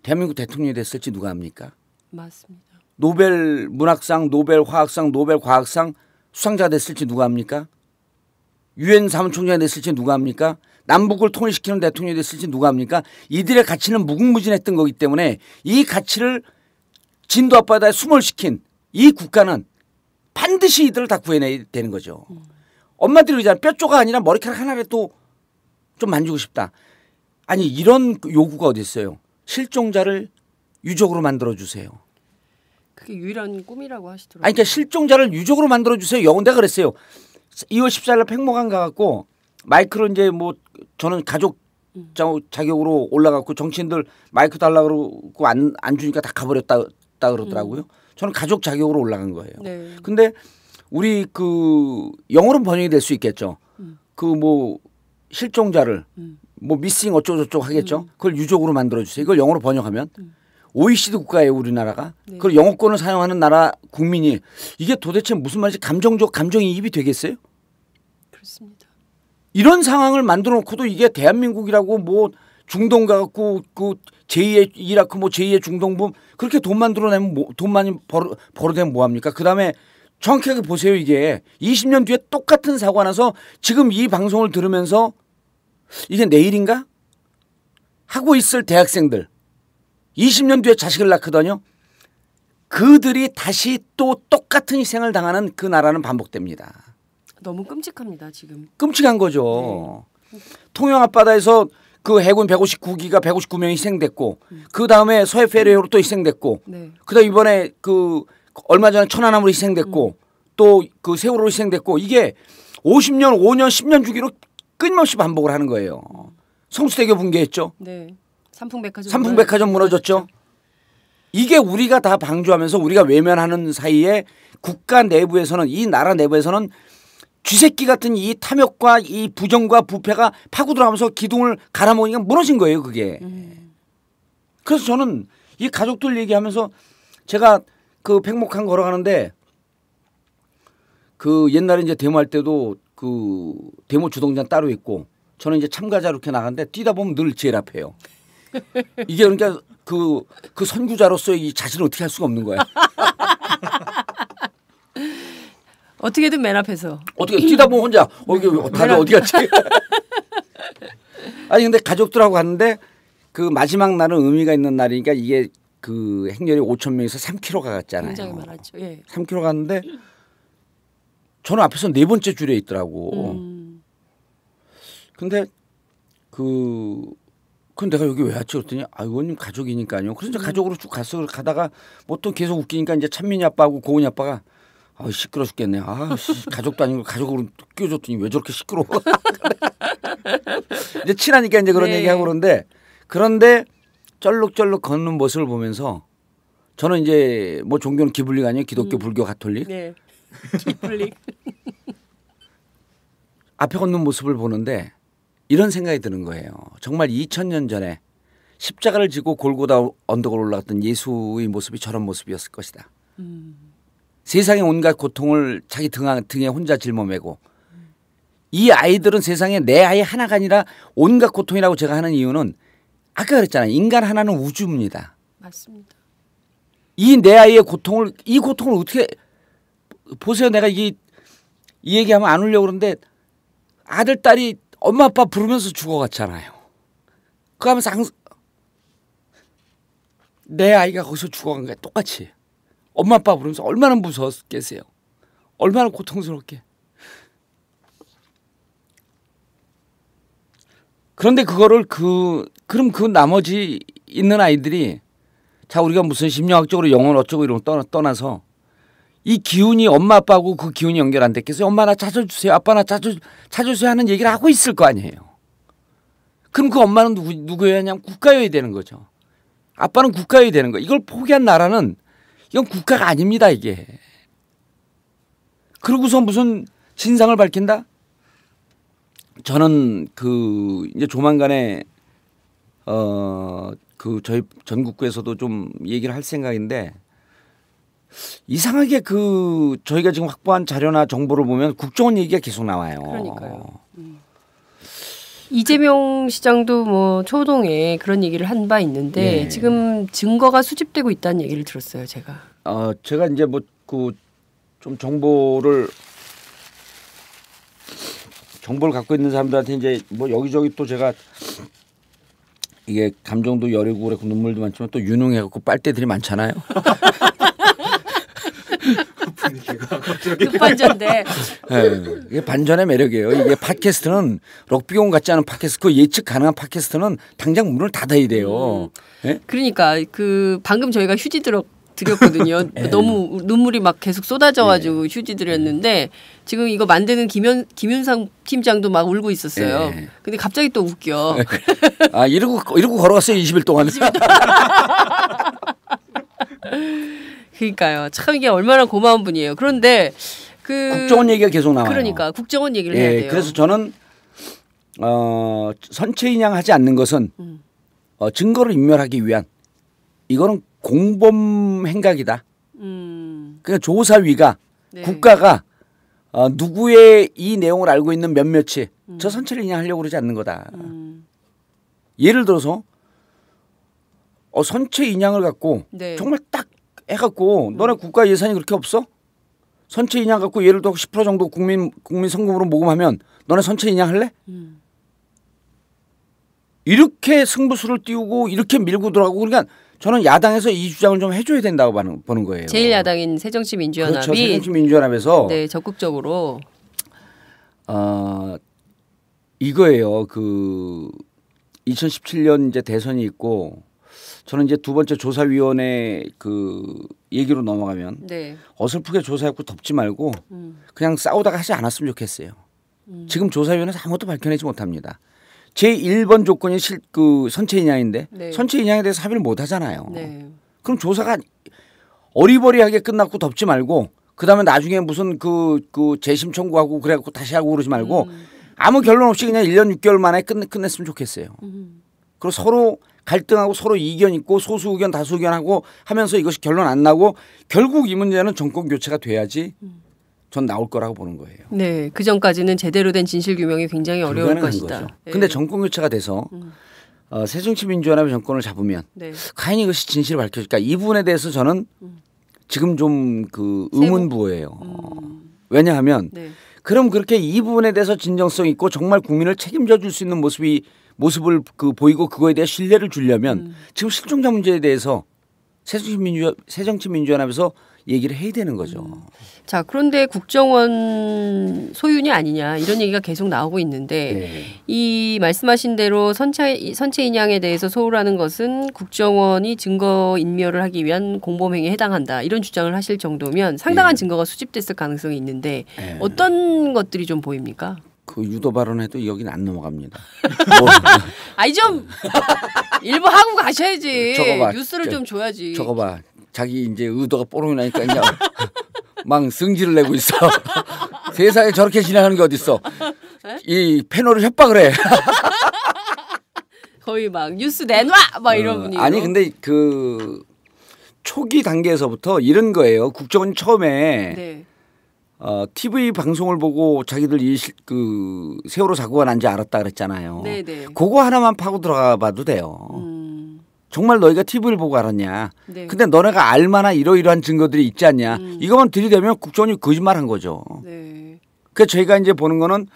S2: 대한민국 대통령이 됐을지 누가 합니까 맞습니다. 노벨 문학상, 노벨 화학상, 노벨 과학상 수상자 됐을지 누가 합니까 유엔 사무총장 이 됐을지 누가 합니까? 남북을 통일시키는 대통령이 됐을지 누가 합니까? 이들의 가치는 무궁무진했던 거기 때문에 이 가치를 진도 앞바다에 숨을 시킨이 국가는 반드시 이들을 다 구해내야 되는 거죠. 음. 엄마들이 그러잖아. 뼈조가 아니라 머리카락 하나를또 좀 만지고 싶다. 아니 이런 요구가 어딨어요 실종자를 유족으로 만들어 주세요.
S3: 그게 유일한 꿈이라고 하시더라고요.
S2: 아니 그러니까 실종자를 유족으로 만들어 주세요. 영원대 그랬어요. 2월 14일 팽목항 가갖고 마이크로 이제 뭐 저는 가족 음. 자격으로 올라갔고 정치인들 마이크 달라 그러고 안, 안 주니까 다 가버렸다 그러더라고요. 음. 저는 가족 자격으로 올라간 거예요. 네. 근데 우리 그 영어로 번역이 될 수 있겠죠. 음. 그뭐 실종자를 음. 뭐 미싱 어쩌고저쩌고 하겠죠. 음. 그걸 유족으로 만들어 주세요. 이걸 영어로 번역하면 음. OECD 국가에요 우리나라가. 네. 그걸 영어권을 사용하는 나라 국민이 이게 도대체 무슨 말인지 감정적 감정이입이 되겠어요? 그렇습니다. 이런 상황을 만들어 놓고도 이게 대한민국이라고 뭐 중동 가갖고 그 제2의 이라크 뭐 제2의 중동부 그렇게 돈 만들어내면 뭐, 돈만이 벌어 벌어대면 뭐 합니까? 그다음에 정확하게 보세요 이게 20년 뒤에 똑같은 사고가 나서 지금 이 방송을 들으면서 이게 내일인가 하고 있을 대학생들 20년 뒤에 자식을 낳거든요 그들이 다시 또 똑같은 희생을 당하는 그 나라는 반복됩니다
S3: 너무 끔찍합니다 지금
S2: 끔찍한 거죠 네. 통영 앞바다에서 그 해군 159기가 159명이 희생됐고 음. 그 다음에 서해 페리로 또 희생됐고 네. 그다음 이번에 이번에 그 얼마 전에 천안함으로 희생됐고 음. 또그 세월호로 희생됐고 이게 50년, 5년, 10년 주기로 끊임없이 반복을 하는 거예요. 성수대교 붕괴했죠.
S3: 네. 삼풍백화점, 삼풍백화점
S2: 무너졌죠. 무너졌죠. 이게 우리가 다 방조하면서 우리가 외면하는 사이에 국가 내부에서는 이 나라 내부에서는 쥐새끼 같은 이 탐욕과 이 부정과 부패가 파고 들어가면서 기둥을 갈아먹으니까 무너진 거예요 그게. 음. 그래서 저는 이 가족들 얘기하면서 제가 그 팽목항 걸어가는데 그 옛날에 이제 데모할 때도 그 데모 주동장 따로 있고 저는 이제 참가자로 이렇게 나갔는데 뛰다 보면 늘 제일 앞에요. 이게 그러니까 그, 그 선구자로서 이 자신을 어떻게 할 수가 없는 거야. <laughs>
S3: 어떻게든 맨 앞에서.
S2: 어떻게 뛰다 보면 혼자 어, 이게 다들 어디 갔지? <laughs> 아니 근데 가족들하고 갔는데 그 마지막 날은 의미가 있는 날이니까 이게 그 행렬이 5천 명에서 3km가 갔잖아요. 굉장히 많았죠. 예. 3km 갔는데 저는 앞에서 네 번째 줄에 있더라고. 음. 근데 그 그럼 내가 여기 왜 왔지? 그랬더니 아 의원님 가족이니까요. 그래서 음. 가족으로 쭉 갔어. 가다가 뭐또 계속 웃기니까 이제 찬민이 아빠하고 고은이 아빠가 아 시끄러 죽겠네. 아 씨, 가족도 아니고 가족으로 끼워줬더니 왜 저렇게 시끄러워? <laughs> 이제 친하니까 이제 그런 네. 얘기하고 그런데 그런데 쩔룩쩔룩 걷는 모습을 보면서 저는 이제 뭐 종교는 기불가 아니에요? 기독교, 음. 불교, 가톨릭.
S3: 네. <laughs> 기불릭. <laughs>
S2: 앞에 걷는 모습을 보는데 이런 생각이 드는 거예요. 정말 2000년 전에 십자가를 지고 골고다 언덕을 올라갔던 예수의 모습이 저런 모습이었을 것이다. 음. 세상의 온갖 고통을 자기 등 등에 혼자 짊어매고 이 아이들은 세상에 내 아이 하나가 아니라 온갖 고통이라고 제가 하는 이유는 아까 그랬잖아요. 인간 하나는 우주입니다. 맞습니다. 이 내 아이의 고통을 이 고통을 어떻게 보세요. 내가 이이 얘기하면 안 울려 그러는데 아들 딸이 엄마 아빠 부르면서 죽어갔잖아요. 그하면서 항상 내 아이가 거기서 죽어간 거야 똑같이 엄마 아빠 부르면서 얼마나 무서웠겠어요. 얼마나 고통스럽게. 그런데 그거를 그 그럼 그 나머지 있는 아이들이 자 우리가 무슨 심리학적으로 영혼 어쩌고 이런 떠 떠나서 이 기운이 엄마 아빠하고 그 기운이 연결 안 됐겠어요. 엄마 나 찾아주세요. 아빠 나 찾아 찾아주세요 하는 얘기를 하고 있을 거 아니에요. 그럼 그 엄마는 누구 누구여야 하냐면 국가여야 되는 거죠. 아빠는 국가여야 되는 거. 이걸 포기한 나라는 이건 국가가 아닙니다 이게. 그러고서 무슨 진상을 밝힌다? 저는 그 이제 조만간에 어 그 저희 전국구에서도 좀 얘기를 할 생각인데 이상하게 그 저희가 지금 확보한 자료나 정보를 보면 국정원 얘기가 계속 나와요. 그러니까요. 음.
S3: 그 이재명 시장도 뭐 초동에 그런 얘기를 한 바 있는데 예. 지금 증거가 수집되고 있다는 얘기를 들었어요, 제가.
S2: 어, 제가 이제 뭐 그 좀 정보를 정보를 갖고 있는 사람들한테 이제 뭐 여기저기 또 제가 이게 감정도 여리고그렇 눈물도 많지만 또 유능해갖고 빨대들이 많잖아요.
S4: 급반전데. 네,
S2: 예, 이게 반전의 매력이에요. 이게 팟캐스트는 록비공 같지 않은 팟캐스트, 예측 가능한 팟캐스트는 당장 문을 닫아야 돼요.
S3: 네? 그러니까 그 방금 저희가 휴지 들었 드렸거든요. <laughs> 네. 너무 눈물이 막 계속 쏟아져가지고 네. 휴지 드렸는데 지금 이거 만드는 김현 김윤상 팀장도 막 울고 있었어요. 네. 근데 갑자기 또 웃겨.
S2: 아 이러고 이러고 걸어갔어요 20일 동안. <laughs> 그러니까요. 참
S3: 이게 얼마나 고마운 분이에요. 그런데 그 국정원 얘기가 계속 나와요. 그러니까 국정원 얘기를 예, 해야 돼요. 그래서
S2: 저는 어 선체 인양하지 않는 것은 음. 어, 증거를 인멸하기 위한 이거는 공범 행각이다. 음. 그러 그러니까 조사위가 네. 국가가 어, 누구의 이 내용을 알고 있는 몇몇이 음. 저 선체를 인양하려고 그러지 않는 거다. 음. 예를 들어서 어, 선체 인양을 갖고 네. 정말 딱 해갖고 너네 음. 국가 예산이 그렇게 없어? 선체 인양 갖고 예를 들어 10% 정도 국민 국민 성금으로 모금하면 너네 선체 인양할래? 음. 이렇게 승부수를 띄우고 이렇게 밀고 들어가고 그러니까 저는 야당에서 이 주장을 좀 해줘야 된다고 보는, 거예요.
S3: 제일 야당인 새정치민주연합이 그렇죠.
S2: 새정치민주연합에서 네
S3: 적극적으로
S2: 어, 이거예요. 그 2017년 이제 대선이 있고 저는 이제 두 번째 조사위원회 그 얘기로 넘어가면 네. 어설프게 조사했고 덮지 말고 음. 그냥 싸우다가 하지 않았으면 좋겠어요. 음. 지금 조사위원회에서 아무것도 밝혀내지 못합니다. 제 1번 조건이 실 그 선체 인양인데 네. 선체 인양에 대해서 합의를 못 하잖아요. 네. 그럼 조사가 어리버리하게 끝났고 덮지 말고 그다음에 나중에 무슨 그그 그 재심 청구하고 그래 갖고 다시 하고 그러지 말고 음. 아무 결론 없이 그냥 1년 6개월 만에 끝 끝냈으면 좋겠어요. 음. 그리고 서로 갈등하고 서로 이견 있고 소수 의견 다수 의견하고 하면서 이것이 결론 안 나고 결국 이 문제는 정권 교체가 돼야지 음. 전 나올 거라고 보는 거예요.
S3: 네, 그 전까지는 제대로 된 진실 규명이 굉장히 어려울 것이다. 거죠. 네.
S2: 정권 교체가 돼서 음. 어, 새정치민주연합이 정권을 잡으면 네. 과연 이것이 진실을 밝혀질까 이 부분에 대해서 저는 음. 지금 좀 그 의문부예요. 어. 음. 왜냐하면 네. 그럼 그렇게 이 부분에 대해서 진정성 있고 정말 국민을 책임져 줄 수 있는 모습이 모습을 그 보이고 그거에 대해 신뢰를 주려면 음. 지금 실종자 문제에 대해서 새정치민주 새정치민주연합에서 얘기를 해야 되는 거죠. 음.
S3: 자, 그런데 국정원 소윤이 아니냐 이런 얘기가 계속 나오고 있는데 네. 이 말씀하신 대로 선체, 선체 인양에 대해서 소홀하는 것은 국정원이 증거 인멸을 하기 위한 공범행위에 해당한다 이런 주장을 하실 정도면 상당한 네. 증거가 수집됐을 가능성이 있는데 네. 어떤 것들이 좀 보입니까? 그
S2: 유도 발언해도 여기는 안 넘어갑니다. <laughs>
S3: 뭐. 아니 좀 <laughs> 일부 하고 가셔야지. 저거 봐. 뉴스를 저, 좀 줘야지. 저거
S2: 봐. 자기 이제 의도가 뽀롱이 나니까 그냥 막 <laughs> 승질을 내고 있어. <laughs> 세상에 저렇게 지나가는 게 어딨어. 이 패널을 협박을 해.
S3: <laughs> 거의 막 뉴스 내놔 막 이런 분이 어, 아니
S2: 근데 그 초기 단계에서부터 이런 거예요. 국정원 처음에 네. 어, TV 방송을 보고 자기들 이그 세월호 사고가 난지 알았다 그랬잖아요. 네네. 네. 그거 하나만 파고 들어가 봐도 돼요. 음. 정말 너희가 TV를 보고 알았냐? 네. 근데 너네가 알만한 이러이러한 증거들이 있지 않냐? 음. 이것만 들이대면 국정원이 거짓말한 거죠. 네. 그 저희가 이제 보는 거는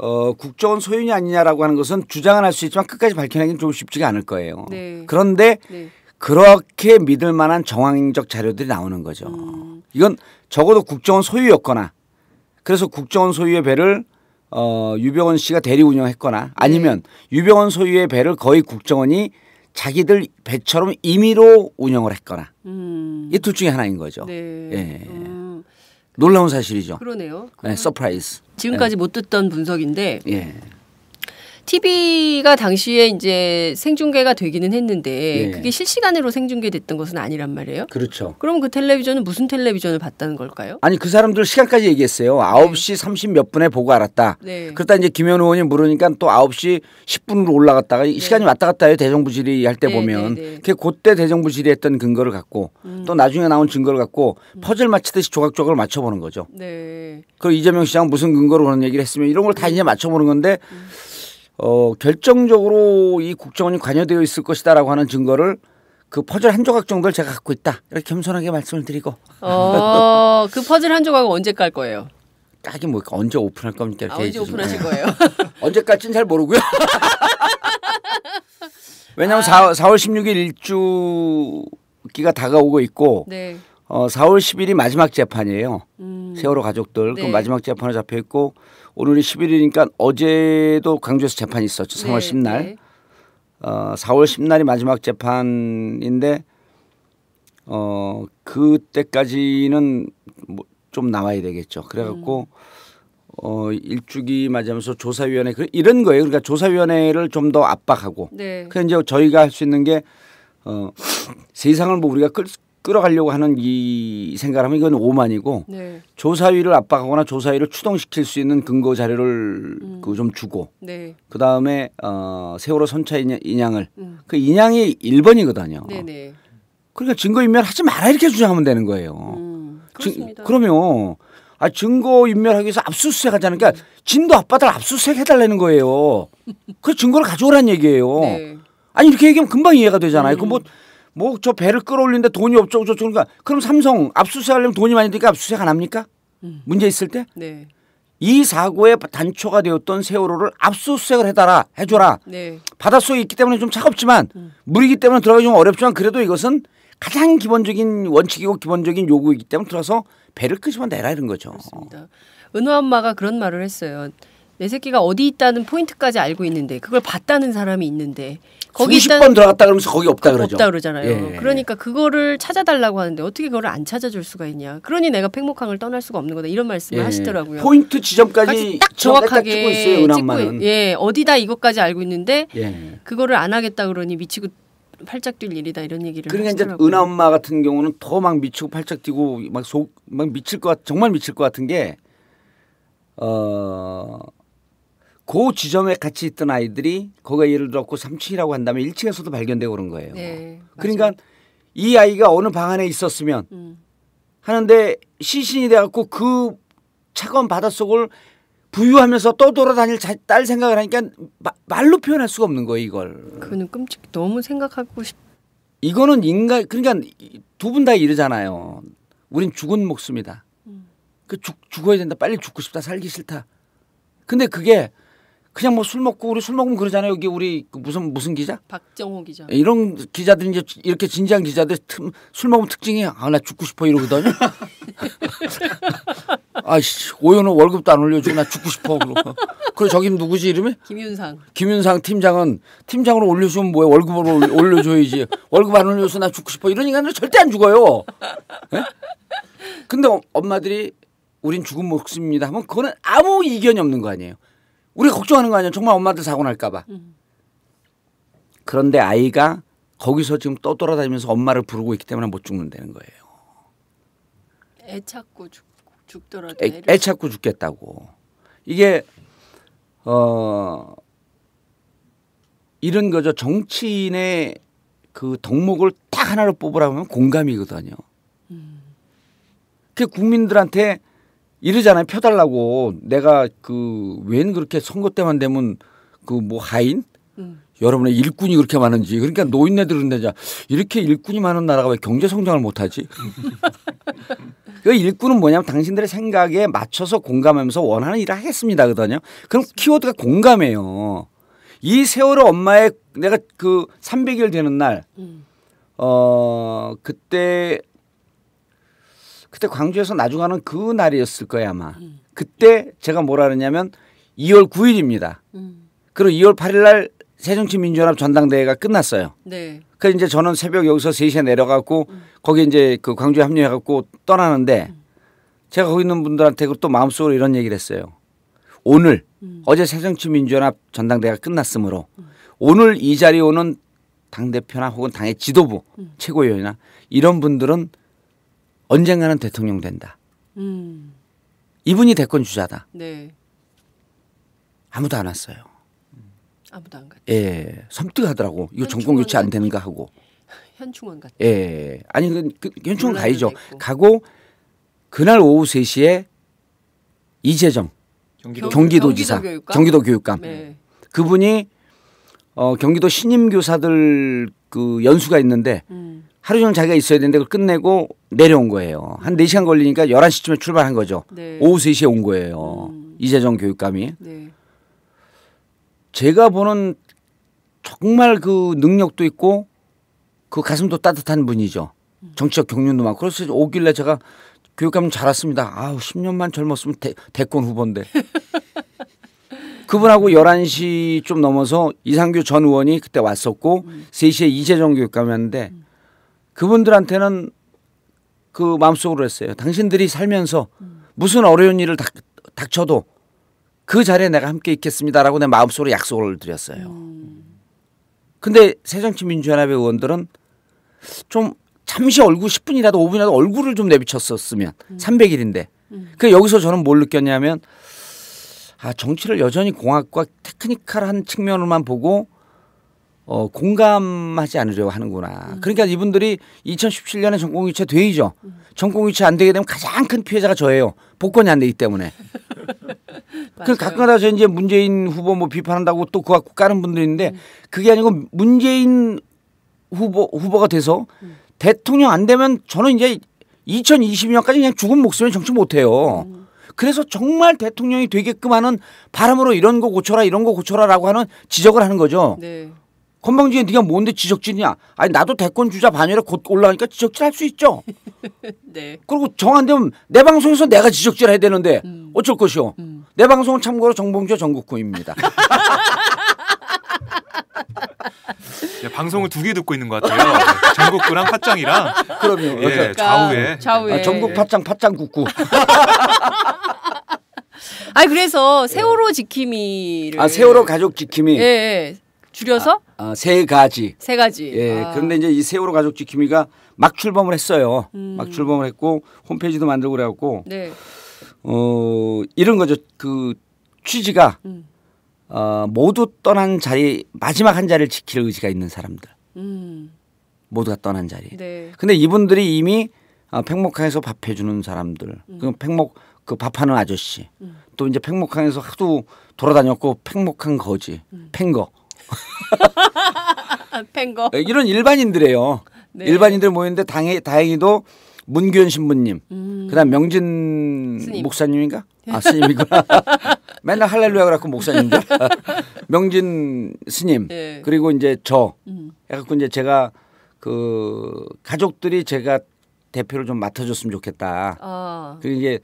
S2: 어, 국정원 소윤이 아니냐라고 하는 것은 주장은 할 수 있지만 끝까지 밝혀내기는 좀 쉽지가 않을 거예요. 네. 그런데 네. 그렇게 믿을 만한 정황적 자료들이 나오는 거죠. 음. 이건 적어도 국정원 소유였거나 그래서 국정원 소유의 배를 어, 유병원 씨가 대리 운영했거나 아니면 네. 유병원 소유의 배를 거의 국정원이 자기들 배처럼 임의로 운영을 했거나 음. 이둘 중에 하나인 거죠. 네. 예. 음. 놀라운 사실이죠. 그러네요. 네, 서프라이즈. 지금까지 예. 못 듣던 분석인데 예.
S3: TV가 당시에 이제 생중계가 되기는 했는데 예. 그게 실시간으로 생중계됐던 것은 아니란 말이에요. 그렇죠. 그럼 그 텔레비전은 무슨 텔레비전을 봤다는 걸까요?
S2: 아니 그 사람들 시간까지 얘기했어요. 9시 네. 30몇 분에 보고 알았다. 네. 그러다 이제 김현 우 의원이 물으니까 또 9시 10분으로 올라갔다가 네. 시간이 왔다 갔다 해요. 대정부 질의 할때 네, 보면. 네, 네. 그게 그때 대정부 질의했던 근거를 갖고 음. 또 나중에 나온 증거를 갖고 음. 퍼즐 맞추듯이 조각조각을 맞춰보는 거죠. 네. 그 이재명 시장 무슨 근거로 그런 얘기를 했으면 이런 걸다 음. 이제 맞춰보는 건데 음. 어, 결정적으로 이 국정원이 관여되어 있을 것이다라고 하는 증거를 그 퍼즐 한 조각 정도를 제가 갖고 있다 이렇게 겸손하게 말씀을 드리고
S3: 어, 그 퍼즐 한 조각은 언제 깔 거예요?
S2: 딱히 뭐 언제 오픈할 겁니까? 이렇게 아, 언제 오픈하실 거예요? <laughs> 언제 깔지는 잘 모르고요. <laughs> 왜냐하면 아. 4, 월 16일 일주기가 다가오고 있고 네. 어, 4월 10일이 마지막 재판이에요. 음. 세월호 가족들 네. 그 마지막 재판에 잡혀 있고 오늘이 11일이니까 어제도 광주에서 재판이 있었죠. 3월 네, 10날. 네. 어, 4월 10날이 마지막 재판인데 어, 그때까지는 뭐좀 나와야 되겠죠. 그래갖고 음. 어, 일주기 맞이하면서 조사위원회 그 이런 거예요. 그러니까 조사위원회를 좀 더 압박하고. 네. 그래서 이제 저희가 할 수 있는 게 어, <sniffs> 세상을 뭐 우리가 끌, 끌어가려고 하는 이 생각을 하면 이건 오만이고 네. 조사위를 압박하거나 조사위를 추동시킬 수 있는 근거 자료를 음. 그좀 주고 네. 그다음에 어 세월호 선차 인양, 을그 음. 인양이 1번이거든요. 네네. 그러니까 증거 인멸 하지 마라 이렇게 주장하면 되는 거예요. 음. 증, 그러면 아 증거 인멸하기 위해서 음. 압수수색 하자는 그러니까 진도 앞바다 압수수색 해 달라는 거예요. 그 증거를 가져오란 얘기예요. 네. 아니 이렇게 얘기하면 금방 이해가 되잖아요. 그뭐 음. 뭐저 배를 끌어올리는데 돈이 없죠 저쩌 그러니까 그럼 삼성 압수수색 하려면 돈이 많이 드니까 압수수색 안 합니까? 음. 문제 있을 때? 네. 이 사고의 단초가 되었던 세월호를 압수수색을 해달라 해줘라. 네. 바닷속에 있기 때문에 좀 차갑지만 음. 물이기 때문에 들어가기 좀 어렵지만 그래도 이것은 가장 기본적인 원칙이고 기본적인 요구이기 때문에 들어서 배를 끄집어 내라 이런 거죠. 그렇습니다.
S3: 은호 엄마가 그런 말을 했어요. 내 새끼가 어디 있다는 포인트까지 알고 있는데 그걸 봤다는 사람이 있는데 거기 수십 번 들어갔다
S2: 그러면서 거기 없다 그러죠. 없다 그러잖아요. 예, 예, 예.
S3: 그러니까 그거를 찾아달라고 하는데 어떻게 그걸 안 찾아줄 수가 있냐. 그러니 내가 팽목항을 떠날 수가 없는 거다 이런 말씀을 예. 예. 하시더라고요. 포인트 지점까지 딱 정확하게 찍고 있어요. 은만은예 어디다 이것까지 알고 있는데 예. 그거를 안 하겠다 그러니 미치고 팔짝 뛸 일이다 이런 얘기를 그러니까 하시더라고요. 이제 은하 엄마
S2: 같은 경우는 더 막 미치고 팔짝 뛰고 막 속막 막 미칠 것 같, 정말 미칠 것 같은 게 어. 그 지점에 같이 있던 아이들이 거기에 예를 들어고 3층이라고 한다면 1층에서도 발견되고 그런 거예요. 네, 그러니까 이 아이가 어느 방 안에 있었으면 음. 하는데 시신이 돼갖고 그 차가운 바닷속을 부유하면서 떠돌아다닐 자, 딸 생각을 하니까 마, 말로 표현할 수가 없는 거예요 이걸. 그는 끔찍 너무 생각하고 싶. 이거는 인간 그러니까 두 분 다 이러잖아요. 우린 죽은 목숨이다. 음. 그 죽, 죽어야 된다. 빨리 죽고 싶다. 살기 싫다. 근데 그게 그냥 뭐 술 먹고 우리 술 먹으면 그러잖아요. 여기 우리 그 무슨 무슨 기자?
S3: 박정호 기자. 예,
S2: 이런 기자들 이제 이렇게 진지한 기자들 틈, 술 먹으면 특징이 아나 죽고 싶어 이러거든요. <laughs> 아씨 오연은 월급도 안 올려주고 나 죽고 싶어 그러고. 그리고 저기 누구지 이름이? 김윤상. 김윤상 팀장은 팀장으로 올려주면 뭐해 월급으로 올려줘야지. 월급 안 올려서 나 죽고 싶어 이런 인간은 절대 안 죽어요. 네? 근데 엄마들이 우린 죽음목습니다 하면 그거는 아무 이견이 없는 거 아니에요. 우리 걱정하는 거 아니야. 정말 엄마들 사고 날까봐. 음. 그런데 아이가 거기서 지금 떠돌아다니면서 엄마를 부르고 있기 때문에 못 죽는다는 거예요.
S3: 애 찾고 죽, 죽더라도 애, 애
S2: 찾고 죽겠다고. 이게 어 이런 거죠. 정치인의 그 덕목을 딱 하나로 뽑으라면 고하 공감이거든요. 음. 그 국민들한테 이러잖아요. 펴달라고 내가 그웬 그렇게 선거 때만 되면 그 뭐 하인 음. 여러분의 일꾼이 그렇게 많은지 그러니까 노인네들은 이제 이렇게 일꾼이 많은 나라가 왜 경제 성장을 못하지? <laughs> 그 일꾼은 뭐냐면 당신들의 생각에 맞춰서 공감하면서 원하는 일을 하겠습니다거든요. 그 그럼 키워드가 공감해요. 이 세월호 엄마의 내가 그 300일 되는 날, 음. 어 그때 그때 광주에서 나중하는 그 날이었을 거예요 아마. 음. 그때 제가 뭐라 그랬냐면 2월 9일입니다. 음. 그리고 2월 8일 날 새정치민주연합 전당대회가 끝났어요. 네. 그래서 이제 저는 새벽 여기서 3시에 내려갔고 음. 거기 이제 그 광주에 합류해 갖고 떠나는데 음. 제가 거기 있는 분들한테 또 마음속으로 이런 얘기를 했어요. 오늘 음. 어제 새정치민주연합 전당대회가 끝났으므로 음. 오늘 이 자리에 오는 당대표나 혹은 당의 지도부 최고위원이나 이런 분들은 언젠가는 대통령 된다. 음. 이분이 대권 주자다. 네. 아무도 안 왔어요. 아무도 안갔 예, 섬뜩하더라고. 이거 정권 교체 안 되는가 하고. 현충원 갔다. 예, 아니 그, 그 현충원 가야죠. 가고 그날 오후 3시에 이재정
S3: 경기도, 경기도
S2: 지사 교육감? 경기도 교육감 네. 그분이 어, 경기도 신임 교사들 그 연수가 있는데 음. 하루 종일 자기가 있어야 되는데 그걸 끝내고 내려온 거예요. 한 4시간 걸리니까 11시쯤에 출발한 거죠. 네. 오후 3시에 온 거예요. 음. 이재정 교육감이. 네. 제가 보는 정말 그 능력도 있고 그 가슴도 따뜻한 분이죠. 음. 정치적 경륜도 많고 그래서 오길래 제가 교육감 잘 왔습니다. 아우 10년만 젊었으면 대, 대권 후보인데. <laughs> 그분하고 11시 좀 넘어서 이상규 전 의원이 그때 왔었고 음. 3시에 이재정 교육감이었는데 음. 그분들한테는 그 마음속으로 했어요. 당신들이 살면서 무슨 어려운 일을 닥, 닥쳐도 그 자리에 내가 함께 있겠습니다라고 내 마음속으로 약속을 드렸어요. 근데 새정치민주연합의 의원들은 좀 잠시 얼굴 10분이라도 5분이라도 얼굴을 좀 내비쳤었으면 300일인데 그 여기서 저는 뭘 느꼈냐면 아 정치를 여전히 공학과 테크니컬한 측면으로만 보고 어, 공감하지 않으려고 하는구나. 음. 그러니까 이분들이 2017년에 전공유체 돼이죠 음. 전공유체 안 되게 되면 가장 큰 피해자가 저예요. 복권이 안 되기 때문에. <laughs> 그 가끔가다 저 이제 문재인 후보 뭐 비판한다고 또 그거 갖고 까는 분들 있는데 음. 그게 아니고 문재인 후보 후보가 돼서 음. 대통령 안 되면 저는 이제 2020년까지 그냥 죽은 목숨에 정치 못 해요. 음. 그래서 정말 대통령이 되게끔 하는 바람으로 이런 거 고쳐라 이런 거 고쳐라라고 하는 지적을 하는 거죠. 네. 건방지게 네가 뭔데 지적질이냐? 아니 나도 대권 주자 반열에 곧올라오니까 지적질할 수 있죠. <laughs> 네. 그리고 정 안 되면 내 방송에서 내가 지적질해야 되는데 음. 어쩔 것이오. 음. 내 방송은 참고로 정봉주 전국구입니다. <laughs> 예, 방송을 두 개 듣고 있는 것 같아요. 전국구랑 네, 팥장이랑. 그럼요. 예, 그러니까 좌우에. 아, 좌우에. 아, 전국 팥장, 팥장 국구. <laughs>
S3: 아 그래서 세월호 지킴이를. 아 세월호
S2: 가족 지킴이. 예.
S3: 예. 줄여서
S2: 아, 아, 세 가지. 세
S3: 가지. 예. 아. 그런데
S2: 이제 이 세월호 가족 지킴이가 막 출범을 했어요. 음. 막 출범을 했고 홈페이지도 만들고 그래갖고 네. 어 이런 거죠. 그 취지가 음. 어, 모두 떠난 자리 마지막 한 자리를 지킬 의지가 있는 사람들. 음. 모두가 떠난 자리. 네. 근데 이분들이 이미 어, 팽목항에서 밥 해주는 사람들. 그 팽목 그 밥하는 아저씨. 음. 또 이제 팽목항에서 하도 돌아다녔고 팽목항 거지. 음. 팽거.
S3: <laughs> 팬거. 네, 이런
S2: 일반인들이에요. 네. 일반인들 모였는데 당해, 다행히도 문규현 신부님, 음. 그다음 명진 스님. 목사님인가? 아 스님이구나. <laughs> 맨날 할렐루야 그래갖고 목사님들. <laughs> 명진 스님 네. 그리고 이제 저. 음. 해갖고 이제 제가 그 가족들이 제가 대표를 좀 맡아줬으면 좋겠다.
S4: 아. 그리고
S2: 이제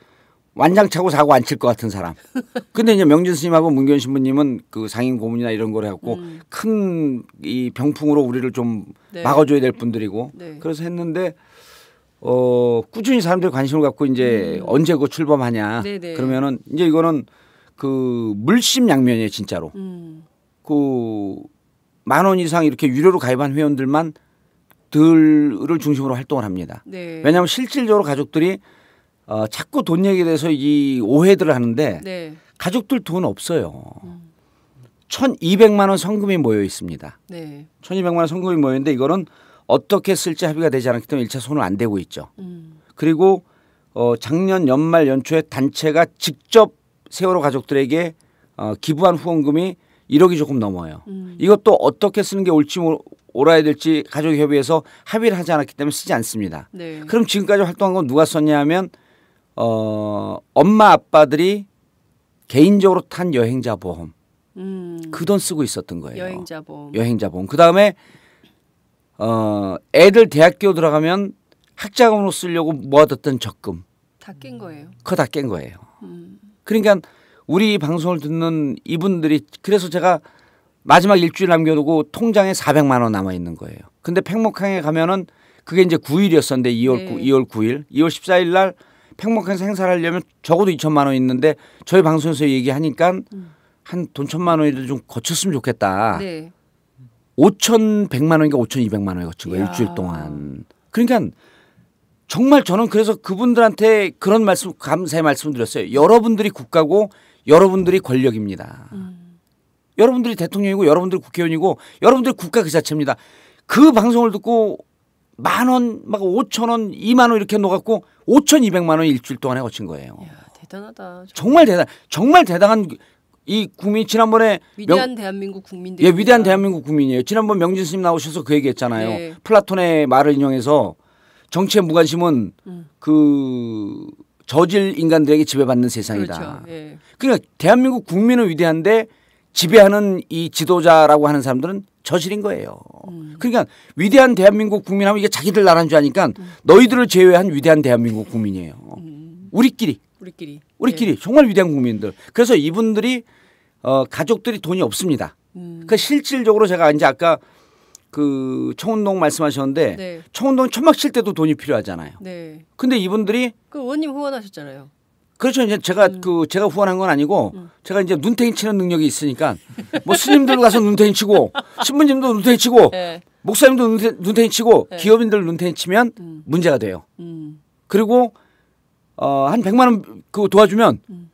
S2: 완장차고 사고 안 칠 것 같은 사람. 근데 이제 명진 스님하고 문견 신부님은 그 상인 고문이나 이런 걸 해갖고 음. 큰이 병풍으로 우리를 좀 네. 막아줘야 될 분들이고 네. 그래서 했는데 어 꾸준히 사람들이 관심을 갖고 이제 음. 언제 그 출범하냐 네네. 네. 그러면은 이제 이거는 그 물심양면이에요 진짜로. 음. 그만 원 이상 이렇게 유료로 가입한 회원들만 들을 중심으로 활동을 합니다. 네. 왜냐하면 실질적으로 가족들이 어, 자꾸 돈얘기돼서이 오해들을 하는데 네. 가족들 돈 없어요. 음. 1200만 원 성금이 모여 있습니다. 네. 1200만 원 성금이 모여 있는데 이거는 어떻게 쓸지 합의가 되지 않았기 때문에 1차 손을 안 대고 있죠. 음. 그리고 어, 작년 연말 연초에 단체가 직접 세월호 가족들에게 어, 기부한 후원금이 1억이 조금 넘어요. 음. 이것도 어떻게 쓰는 게 옳지 옳아야 될지 가족협의에서 합의를 하지 않았기 때문에 쓰지 않습니다. 네. 그럼 지금까지 활동한 건 누가 썼냐 하면 어, 엄마 아빠들이 개인적으로 탄 여행자 보험 음. 그돈 쓰고 있었던 거예요. 여행자 보험. 여행자 보험. 그 다음에 어, 애들 대학교 들어가면 학자금으로 쓰려고 모아뒀던 적금.
S4: 다 깬 거예요.
S2: 그거 다깬 거예요. 음. 그러니까 우리 방송을 듣는 이분들이 그래서 제가 마지막 일주일 남겨두고 통장에 400만 원 남아 있는 거예요. 근데 팽목항에 가면은 그게 이제 9일이었었는데 2월 네. 9, 2월 9일, 2월 14일 날 팽목항에서 행사를 하려면 적어도 2천만 원 있는데 저희 방송에서 얘기하니까 음. 한돈 천만 원이라도 좀 거쳤으면 좋겠다. 네. 5,100만 원인가 5,200만 원에 거친 거예요. 일주일 동안. 그러니까 정말 저는 그래서 그분들한테 그런 말씀 감사의 말씀 을 드렸어요. 여러분들이 국가고 여러분들이 권력입니다. 음. 여러분들이 대통령이고 여러분들이 국회의원이고 여러분들이 국가 그 자체입니다. 그 방송을 듣고 만 원, 막 5천 원, 2만 원 이렇게 넣았고 5,200만 원 일주일 동안에 거친 거예요. 야
S3: 대단하다.
S2: 정말 대단, 정말 대단한 이 국민 지난번에 위대한 명,
S3: 대한민국 국민들. 예,
S2: 위대한 대한민국 국민이에요. 지난번 명진 스님 나오셔서 그 얘기했잖아요. 네. 플라톤의 말을 인용해서 정치의 무관심은 음. 그 저질 인간들에게 지배받는 세상이다. 그렇죠. 예. 그러니까 대한민국 국민은 위대한데 지배하는 이 지도자라고 하는 사람들은 저질인 거예요. 음. 그러니까 위대한 대한민국 국민하면 이게 자기들 나라인 줄 아니까 음. 너희들을 제외한 위대한 대한민국 국민이에요. 음. 우리끼리. 우리끼리. 우리끼리. 예. 정말 위대한 국민들. 그래서 이분들이 어, 가족들이 돈이 없습니다. 그 실질적으로 제가 이제 아까 그 청운동 말씀하셨는데 네. 청운동 천막 칠 때도 돈이 필요하잖아요. 네. 근데 이분들이
S3: 그 원님 후원하셨잖아요.
S2: 그렇죠. 이제 제가 음. 그 제가 후원한 건 아니고 음. 제가 이제 눈탱이 치는 능력이 있으니까 뭐 스님들 가서 눈탱이 치고 <laughs> 신부님도 눈탱이 치고 네. 목사님도 눈탱, 눈탱이 치고 네. 기업인들 눈탱이 치면 음. 문제가 돼요. 음. 그리고 어한 100만 원 그 도와주면 음.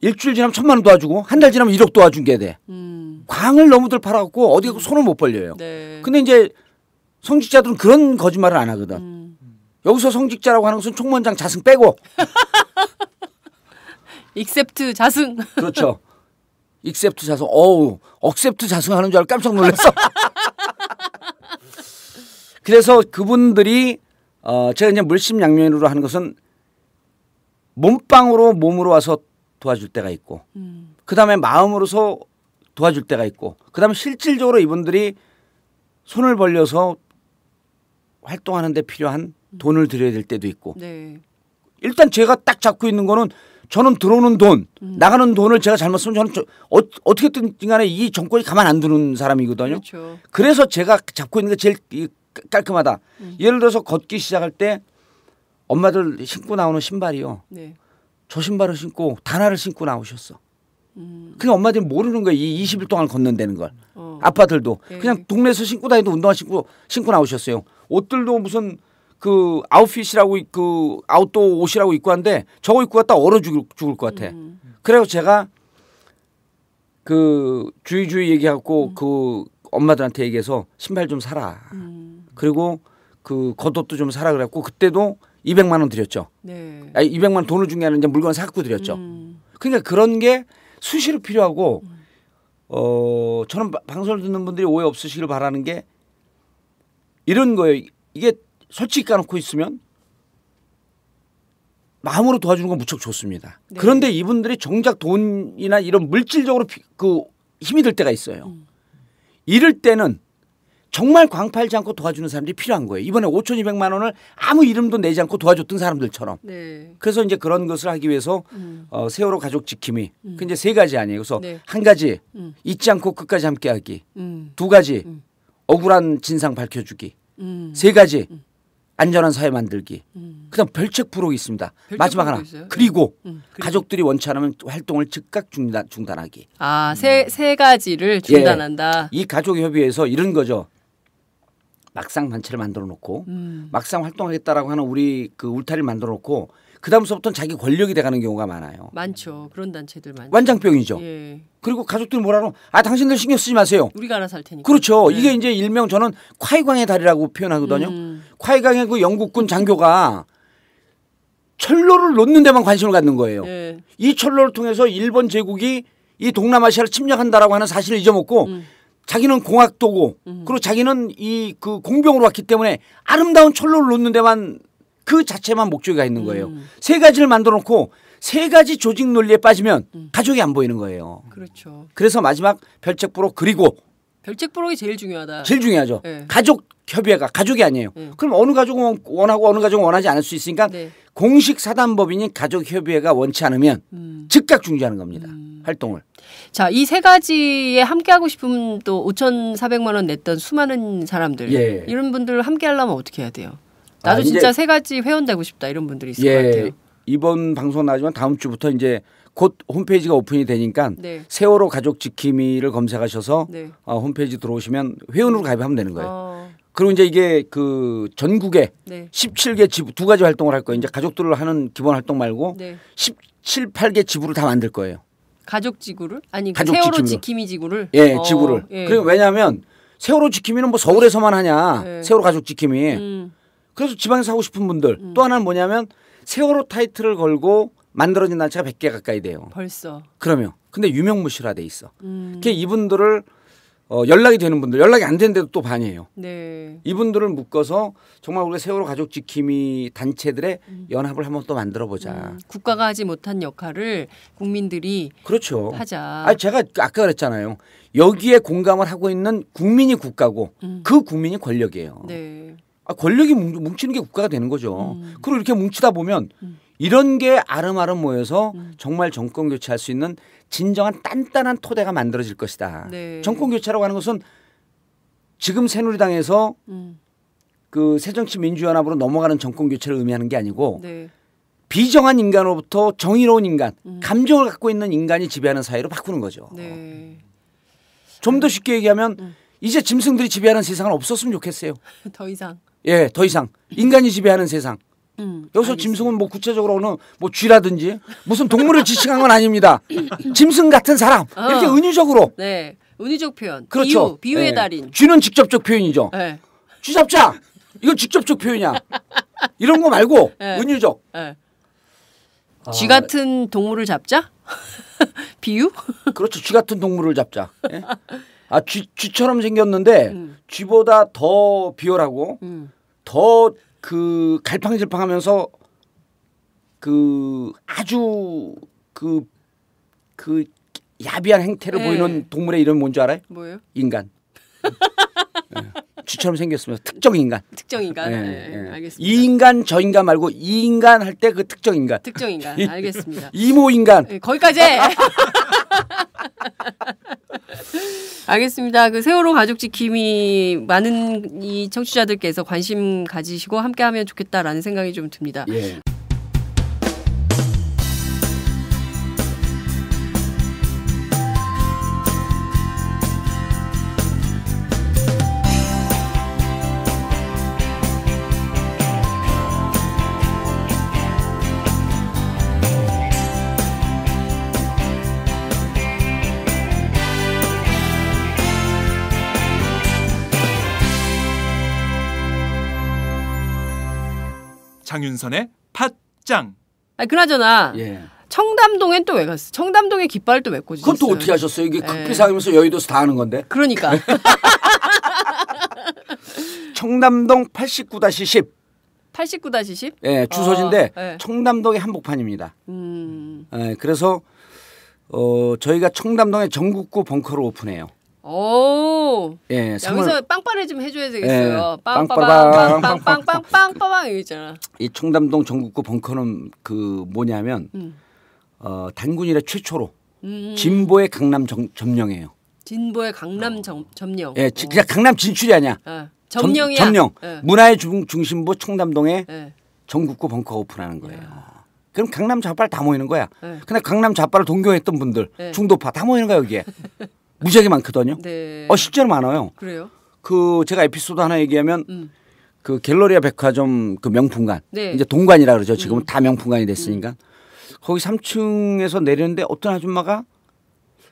S2: 일주일 지나면 천만 원 도와주고 한 달 지나면 1억 도와준 게 돼. 음. 광을 너무들 팔아갖고 어디 손을 못 벌려요. 네. 근데 이제 성직자들은 그런 거짓말을 안 하거든. 여기서 성직자라고 하는 것은 총무원장 자승 빼고 <laughs> 익셉트 자승. <laughs> 그렇죠. 익셉트 자승. 어우, 억셉트 자승 하는 줄 알고 깜짝 놀랐어. <laughs> 그래서 그분들이 어, 제가 이제 물심양면으로 하는 것은 몸빵으로 몸으로 와서 도와줄 때가 있고 음. 그다음에 마음으로서 도와줄 때가 있고 그다음에 실질적으로 이분들이 손을 벌려서 활동하는 데 필요한 돈을 들여야 될 때도 있고 네. 일단 제가 딱 잡고 있는 거는 저는 들어오는 돈 음. 나가는 돈을 제가 잘못 쓰면 저는 저, 어, 어떻게든 간에 이 정권이 가만 안 두는 사람이거든요. 그렇죠. 그래서 제가 잡고 있는 게 제일 깔끔하다. 음. 예를 들어서 걷기 시작할 때 엄마들 신고 나오는 신발이요. 네. 저 신발을 신고 단화를 신고 나오셨어. 음. 그냥 엄마들이 모르는 거예요. 이 20일 음. 동안 걷는다는 걸. 어. 아빠들도 네. 그냥 동네에서 신고 다니던 운동화 신고 신고 나오셨어요. 옷들도 무슨 그 아웃핏이라고 그 아웃도어 옷이라고 입고 한데 저거 입고 갔다 얼어 죽을, 죽을 것 같아. 음. 그래서 제가 그 주의 주의 얘기하고 음. 그 엄마들한테 얘기해서 신발 좀 사라. 음. 그리고 그 겉옷도 좀 사라 그랬고 그때도 200만 원 드렸죠. 네. 아니 200만 원 돈을 준게 아니라 물건 사갖고 드렸죠. 음. 그러니까 그런 게 수시로 필요하고 음. 어 저는 방송을 듣는 분들이 오해 없으시길 바라는 게 이런 거예요. 이게 솔직히 까놓고 있으면 마음으로 도와주는 건 무척 좋습니다. 네. 그런데 이분들이 정작 돈이나 이런 물질적으로 그 힘이 들 때가 있어요. 음. 이럴 때는 정말 광팔지 않고 도와주는 사람들이 필요한 거예요. 이번에 5,200만 원을 아무 이름도 내지 않고 도와줬던 사람들처럼. 네. 그래서 이제 그런 것을 하기 위해서 음. 어, 세월호 가족 지킴이. 음. 그 이제 세 가지 아니에요. 그래서 네. 한 가지 음. 잊지 않고 끝까지 함께하기. 음. 두 가지 음. 억울한 진상 밝혀주기. 세 가지 안전한 사회 만들기. 음. 그다음 별책 부록이 있습니다. 별책 마지막 하나. 있어요? 네. 그리고 음. 가족들이 원치 않으면 활동을 즉각 중단, 중단하기.
S3: 아세세 음. 세 가지를 예. 중단한다.
S2: 예. 이 가족 협의회에서 이런 거죠. 막상 단체를 만들어 놓고 음. 막상 활동하겠다라고 하는 우리 그 울타리를 만들어 놓고 그 다음서부터는 자기 권력이 돼가는 경우가 많아요.
S3: 많죠. 그런 단체들 많죠. 완장병이죠. 예.
S2: 그리고 가족들 뭐라고 아 당신들 신경 쓰지 마세요.
S3: 우리가 알아서 할 테니까.
S2: 그렇죠. 네. 이게 이제 일명 저는 콰이광의 달이라고 표현하거든요. 음. 콰이광의 그 영국군 장교가 철로를 놓는 데만 관심을 갖는 거예요. 네. 이 철로를 통해서 일본 제국이 이 동남아시아를 침략한다라고 하는 사실을 잊어먹고 음. 자기는 공학도고 음. 그리고 자기는 이 그 공병으로 왔기 때문에 아름다운 철로를 놓는 데만 그 자체만 목적이가 있는 거예요. 음. 세 가지를 만들어 놓고 세 가지 조직 논리에 빠지면 음. 가족이 안 보이는 거예요. 그렇죠. 그래서 마지막 별책부록 그리고
S3: 별책부록이 제일 중요하다. 제일 중요하죠. 네.
S2: 가족 협의회가 가족이 아니에요. 네. 그럼 어느 가족은 원하고 어느 가족은 원하지 않을 수 있으니까 네. 공식 사단법인이 가족 협의회가 원치 않으면 음. 즉각 중지하는 겁니다. 음. 활동을.
S3: 자, 이 세 가지에 함께 하고 싶으면 또 5,400만 원 냈던 수많은 사람들 예. 이런 분들 함께 하려면 어떻게 해야 돼요?
S2: 아, 나도 아, 진짜 세
S3: 가지 회원 되고 싶다 이런 분들이 있을 예, 것 같아요.
S2: 이번 방송 나지만 다음 주부터 이제 곧 홈페이지가 오픈이 되니까 네. 세월호 가족 지킴이를 검색하셔서 네. 어, 홈페이지 들어오시면 회원으로 가입하면 되는 거예요. 어. 그리고 이제 이게 그 전국에 네. 17개 지부 두 가지 활동을 할 거예요. 이제 가족들을 하는 기본 활동 말고 네. 17, 8개 지부를 다 만들 거예요. 가족 지구를
S3: 아니 그 가족 세월호 지킴이 지구를 예, 어. 지구를. 예. 그리고
S2: 왜냐하면 세월호 지킴이는 뭐 서울에서만 하냐? 예. 세월호 가족 지킴이. 음. 그래서 지방에서 하고 싶은 분들 음. 또 하나는 뭐냐면 세월호 타이틀을 걸고 만들어진 단체가 100개 가까이 돼요. 벌써. 그러면 근데 유명무실화돼 있어. 음. 그 이분들을 어, 연락이 되는 분들 연락이 안 되는데도 또 반이에요.
S3: 네.
S2: 이분들을 묶어서 정말 우리 세월호 가족 지킴이 단체들의 음. 연합을 한번 또 만들어 보자. 음.
S3: 국가가 하지 못한 역할을 국민들이
S2: 그렇죠. 하자. 아 제가 아까 그랬잖아요. 여기에 공감을 하고 있는 국민이 국가고 음. 그 국민이 권력이에요. 네. 아, 권력이 뭉치는 게 국가가 되는 거죠. 음. 그리고 이렇게 뭉치다 보면 음. 이런 게 아름아름 모여서 음. 정말 정권 교체할 수 있는 진정한 단단한 토대가 만들어질 것이다. 네. 정권 교체라고 하는 것은 지금 새누리당에서 음. 그 새정치민주연합으로 넘어가는 정권 교체를 의미하는 게 아니고 네. 비정한 인간으로부터 정의로운 인간, 음. 감정을 갖고 있는 인간이 지배하는 사회로 바꾸는 거죠. 네. 좀더 쉽게 얘기하면 음. 이제 짐승들이 지배하는 세상은 없었으면 좋겠어요.
S3: <laughs> 더 이상.
S2: 예, 더 이상 인간이 지배하는 세상. 음, 여기서 알겠습니다. 짐승은 뭐 구체적으로는 뭐 쥐라든지 무슨 동물을 <laughs> 지칭한 건 아닙니다. 짐승 같은 사람 어. 이렇게 은유적으로.
S3: 네, 은유적 표현. 그렇죠. 비유, 의 네. 예. 달인.
S2: 쥐는 직접적 표현이죠. 네. 쥐잡자. 이건 직접적 표현이야. 이런 거 말고 네. 은유적. 네. 쥐 같은 동물을 잡자? <laughs> 비유? 그렇죠. 쥐 같은 동물을 잡자. 예? <laughs> 아 쥐, 쥐처럼 생겼는데 음. 쥐보다 더 비열하고 음. 더그 갈팡질팡하면서 그 아주 그그 그 야비한 행태를 네. 보이는 동물의 이름 뭔지 알아요? 뭐예요? 인간. <laughs> 예. 쥐처럼 생겼으면서 특정 인간. 특정 인간. 네, 네, 알겠습니다. 이 인간 저 인간 말고 이 인간 할 때 그 특정 인간. 특정 인간. 알겠습니다. 이모 인간.
S3: 거기까지. <laughs> 알겠습니다. 그 세월호 가족 지킴이 많은 이 청취자들께서 관심 가지시고 함께하면 좋겠다라는 생각이 좀 듭니다. 예. 장윤선의 팥짱. 아 그나저나 예. 청담동엔 또왜 갔어? 청담동에 깃발또왜 꽂으셨어요? 그건 또 어떻게
S2: 하셨어요? 이게 극비상이면서 예. 여의도서다 하는 건데. 그러니까. <laughs> 청담동 89-10.
S3: 89-10? 예, 주소지인데 어, 예.
S2: 청담동의 한복판입니다.
S3: 음.
S2: 예, 그래서 어, 저희가 청담동에 전국구 벙커를 오픈해요.
S3: 오.
S2: 예, 3월... 여기서
S3: 빵빠레 좀 해줘야 되겠어요. 예, 빵빠빵 빵빵빵 빵빵빵 여기 있잖아.
S2: 이 청담동 전국구 벙커는 그 뭐냐면 음. 어, 단군이라 최초로 음. 진보의 강남 정, 점령이에요.
S3: 진보의 강남 어. 정, 점령. 예,
S2: 지, 그냥 어. 강남 진출이 아니야. 어. 점령이야. 점, 령 예. 문화의 중, 중심부 청담동에 예. 전국구 벙커 오픈하는 거예요. 예. 그럼 강남 좌파를 다 모이는 거야. 예. 근데 강남 좌파를 동경했던 분들 예. 중도파 다 모이는 거야 여기에. <laughs> 무지하게 많거든요. 네. 어 실제로 많아요. 그래요? 그 제가 에피소드 하나 얘기하면 음. 그 갤러리아 백화점 그 명품관 네. 이제 동관이라 그러죠. 지금은 음. 다 명품관이 됐으니까 음. 거기 3층에서 내렸는데 어떤 아줌마가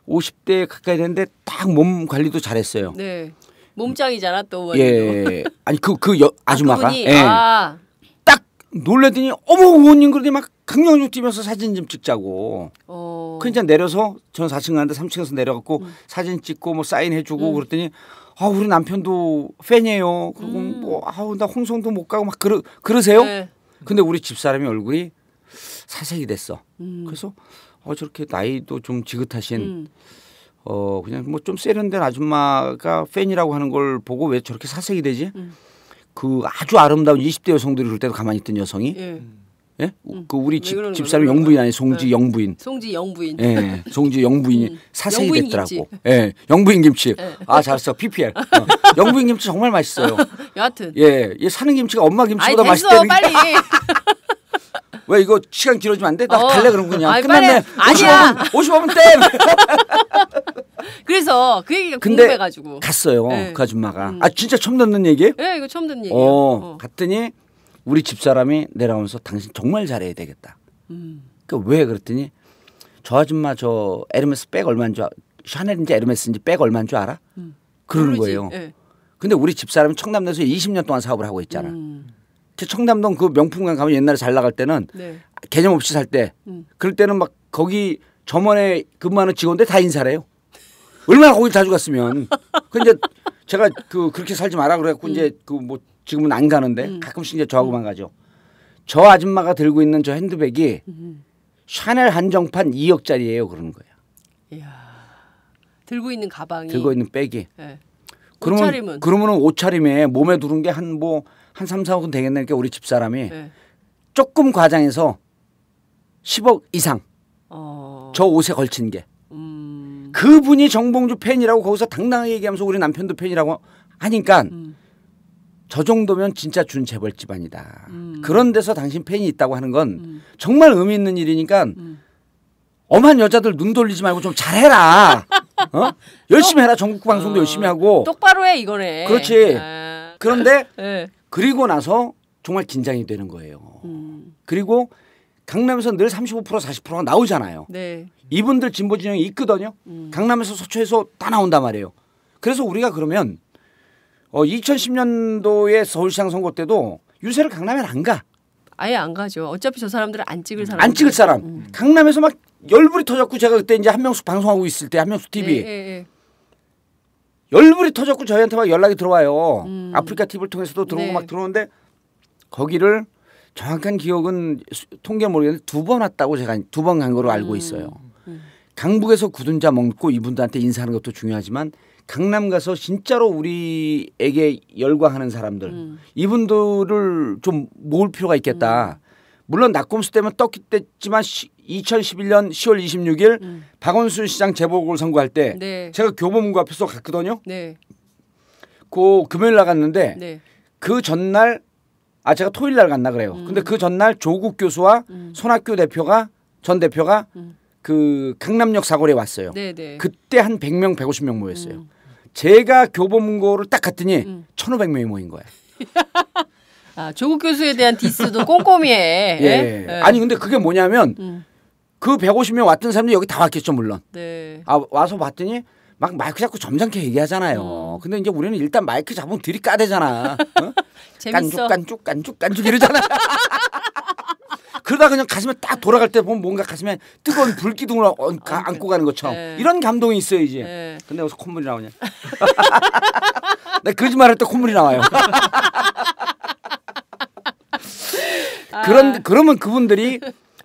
S2: 50대 가까이 됐는데딱 몸 관리도 잘했어요.
S3: 네. 몸짱이잖아 또. 예.
S2: 아니 그그 그, 그 아, 아줌마가. 아, 예. 아. 놀랬더니 어머 의원님 그러더니 막강력력 뛰면서 사진 좀 찍자고. 어. 그러니 내려서 전 4층 가는데 3층에서 내려갔고 음. 사진 찍고 뭐 사인해주고 음. 그랬더니 아 우리 남편도 팬이에요. 그리고 음. 뭐 아우 나 홍성도 못 가고 막 그러 그러세요? 네. 근데 우리 집 사람이 얼굴이 사색이 됐어. 음. 그래서 어 저렇게 나이도 좀 지긋하신. 음. 어 그냥 뭐 좀 세련된 아줌마가 팬이라고 하는 걸 보고 왜 저렇게 사색이 되지? 음. 그 아주 아름다운 20대 여성들이 그럴 때도 가만히 있던 여성이 예. 예? 음. 그 우리 집, 집사람 영부인 아니 송지 네. 영부인.
S3: 송지 영부인. 예.
S2: 송지 영부인이 음. 사생이 됐더라고. 예. 영부인 김치. 예. 아, 잘했어. PPL. 어. <laughs> 영부인 김치 정말 맛있어요. <laughs> 여하튼. 예. 이 사는 김치가 엄마 김치보다 맛있대는 그러니까. 빨리. <laughs> 왜 이거 시간 길어지면 안 돼? 나 어. 갈래 그럼 그냥. 아이, 끝났네. 55분, 55분
S3: 땡. 그래서 그 얘기가 근데 궁금해가지고
S2: 갔어요. 네. 그 아줌마가. 음. 아 진짜 처음 듣는 얘기예요? 네,
S3: 이거 처음 듣는 어, 얘기예요. 어,
S2: 어. 갔더니 우리 집사람이 내려오면서 당신 정말 잘해야 되겠다. 음. 그왜 그랬더니 저 아줌마 저 에르메스 백 얼마인 줄 아, 샤넬인지 에르메스인지 백 얼마인 줄 알아? 음. 그러는 모르지. 거예요. 네. 근데 우리 집사람이 청담동에서 20년 동안 사업을 하고 있잖아. 음. 청담동 그 명품관 가면 옛날에 잘 나갈 때는 네. 개념 없이 살 때, 음. 그럴 때는 막 거기 점원에 근무하는 직원들 다 인사를 해요. 얼마나 거기 자주 갔으면. 그 이제 제가 그 그렇게 살지 마라 그래갖고 음. 이제 그 그뭐 지금은 안 가는데 음. 가끔씩 이제 저하고만 가죠. 저 아줌마가 들고 있는 저 핸드백이 음. 샤넬 한정판 2억짜리예요 그러는 거야. 이야.
S3: 들고 있는 가방이 들고 있는
S2: 백이. 네.
S3: 그러면 옷차림은? 그러면은
S2: 옷차림에 몸에 두른 게 한 뭐 한 3, 뭐 4억은 되겠네. 이렇게 그러니까 우리 집 사람이 네. 예. 조금 과장해서 10억 이상. 어... 저 옷에 걸친 게. 그분이 정봉주 팬이라고 거기서 당당하게 얘기하면서 우리 남편도 팬이라고 하니까 음. 저 정도면 진짜 준재벌 집안이다. 음. 그런 데서 당신 팬이 있다고 하는 건 음. 정말 의미 있는 일이니까 음. 엄한 여자들 눈 돌리지 말고 좀 잘해라. <laughs> 어? 열심히 해라. 전국 방송도 어. 열심히 하고.
S3: 똑바로 해 이거래. 그렇지.
S2: 아. 그런데 네. 그리고 나서 정말 긴장이 되는 거예요. 음. 그리고 강남에서 늘35% 40%가 나오잖아요. 네. 이분들 진보 진영이 있거든요. 음. 강남에서 서초에서 다 나온단 말이에요. 그래서 우리가 그러면 어 2010년도에 서울시장 선거 때도 유세를 강남에 안 가.
S3: 아예 안 가죠. 어차피 저 사람들은 안 찍을 사람. 안 찍을
S2: 사람. 음. 강남에서 막 열불이 터졌고 제가 그때 이제 한명숙 방송하고 있을 때 한명숙 TV. 예, 예, 예. 열불이 터졌고 저희한테 막 연락이 들어와요. 음. 아프리카 TV를 통해서도 들어오고 네. 막 들어오는데 거기를 정확한 기억은 통계 모르겠는데 두 번 왔다고 제가 두 번 간 거로 알고 음. 있어요. 음. 강북에서 굳은 자 먹고 이분들한테 인사하는 것도 중요하지만 강남 가서 진짜로 우리에게 열광하는 사람들 음. 이분들을 좀 모을 필요가 있겠다. 물론 낙곰수 때문에 떴겠지만 2011년 10월 26일 음. 박원순 시장 재보궐 선거할 때 네. 제가 교보문고 앞에서 갔거든요. 네. 그 금요일 나갔는데 네. 그 전날 아 제가 토요일 날 갔나 그래요. 음. 근데 그 전날 조국 교수와 음. 손학규 대표가 전 대표가 음. 그 강남역 사거리에 왔어요. 네네. 네. 그때 한 100명 150명 모였어요. 음. 제가 교보문고를 딱 갔더니 음. 1,500명이 모인 거예요.
S3: <laughs> 아, 조국 교수에 대한 디스도 꼼꼼히 해. 예. 예. 예. 아니
S2: 근데 그게 뭐냐면 음. 그 150명 왔던 사람들이 여기 다 왔겠죠 물론. 네. 아 와서 봤더니 막 마이크 잡고 점잖게 얘기하잖아요. 음. 근데 이제 우리는 일단 마이크 잡으면 들이까되잖아
S3: 깐죽 깐죽
S2: 깐죽 깐죽 이러잖아. <laughs> 그러다 그냥 가슴에 딱 돌아갈 때 보면 뭔가 가슴에 뜨거운 불기둥을 어, 가, 안고 가는 것처럼 네. 이런 감동이 있어야지. 네. 근데 어디서 콧물이 나오냐? <laughs> 나 거짓말할 때 콧물이 나와요. <laughs> 아. 그런 그러면 그분들이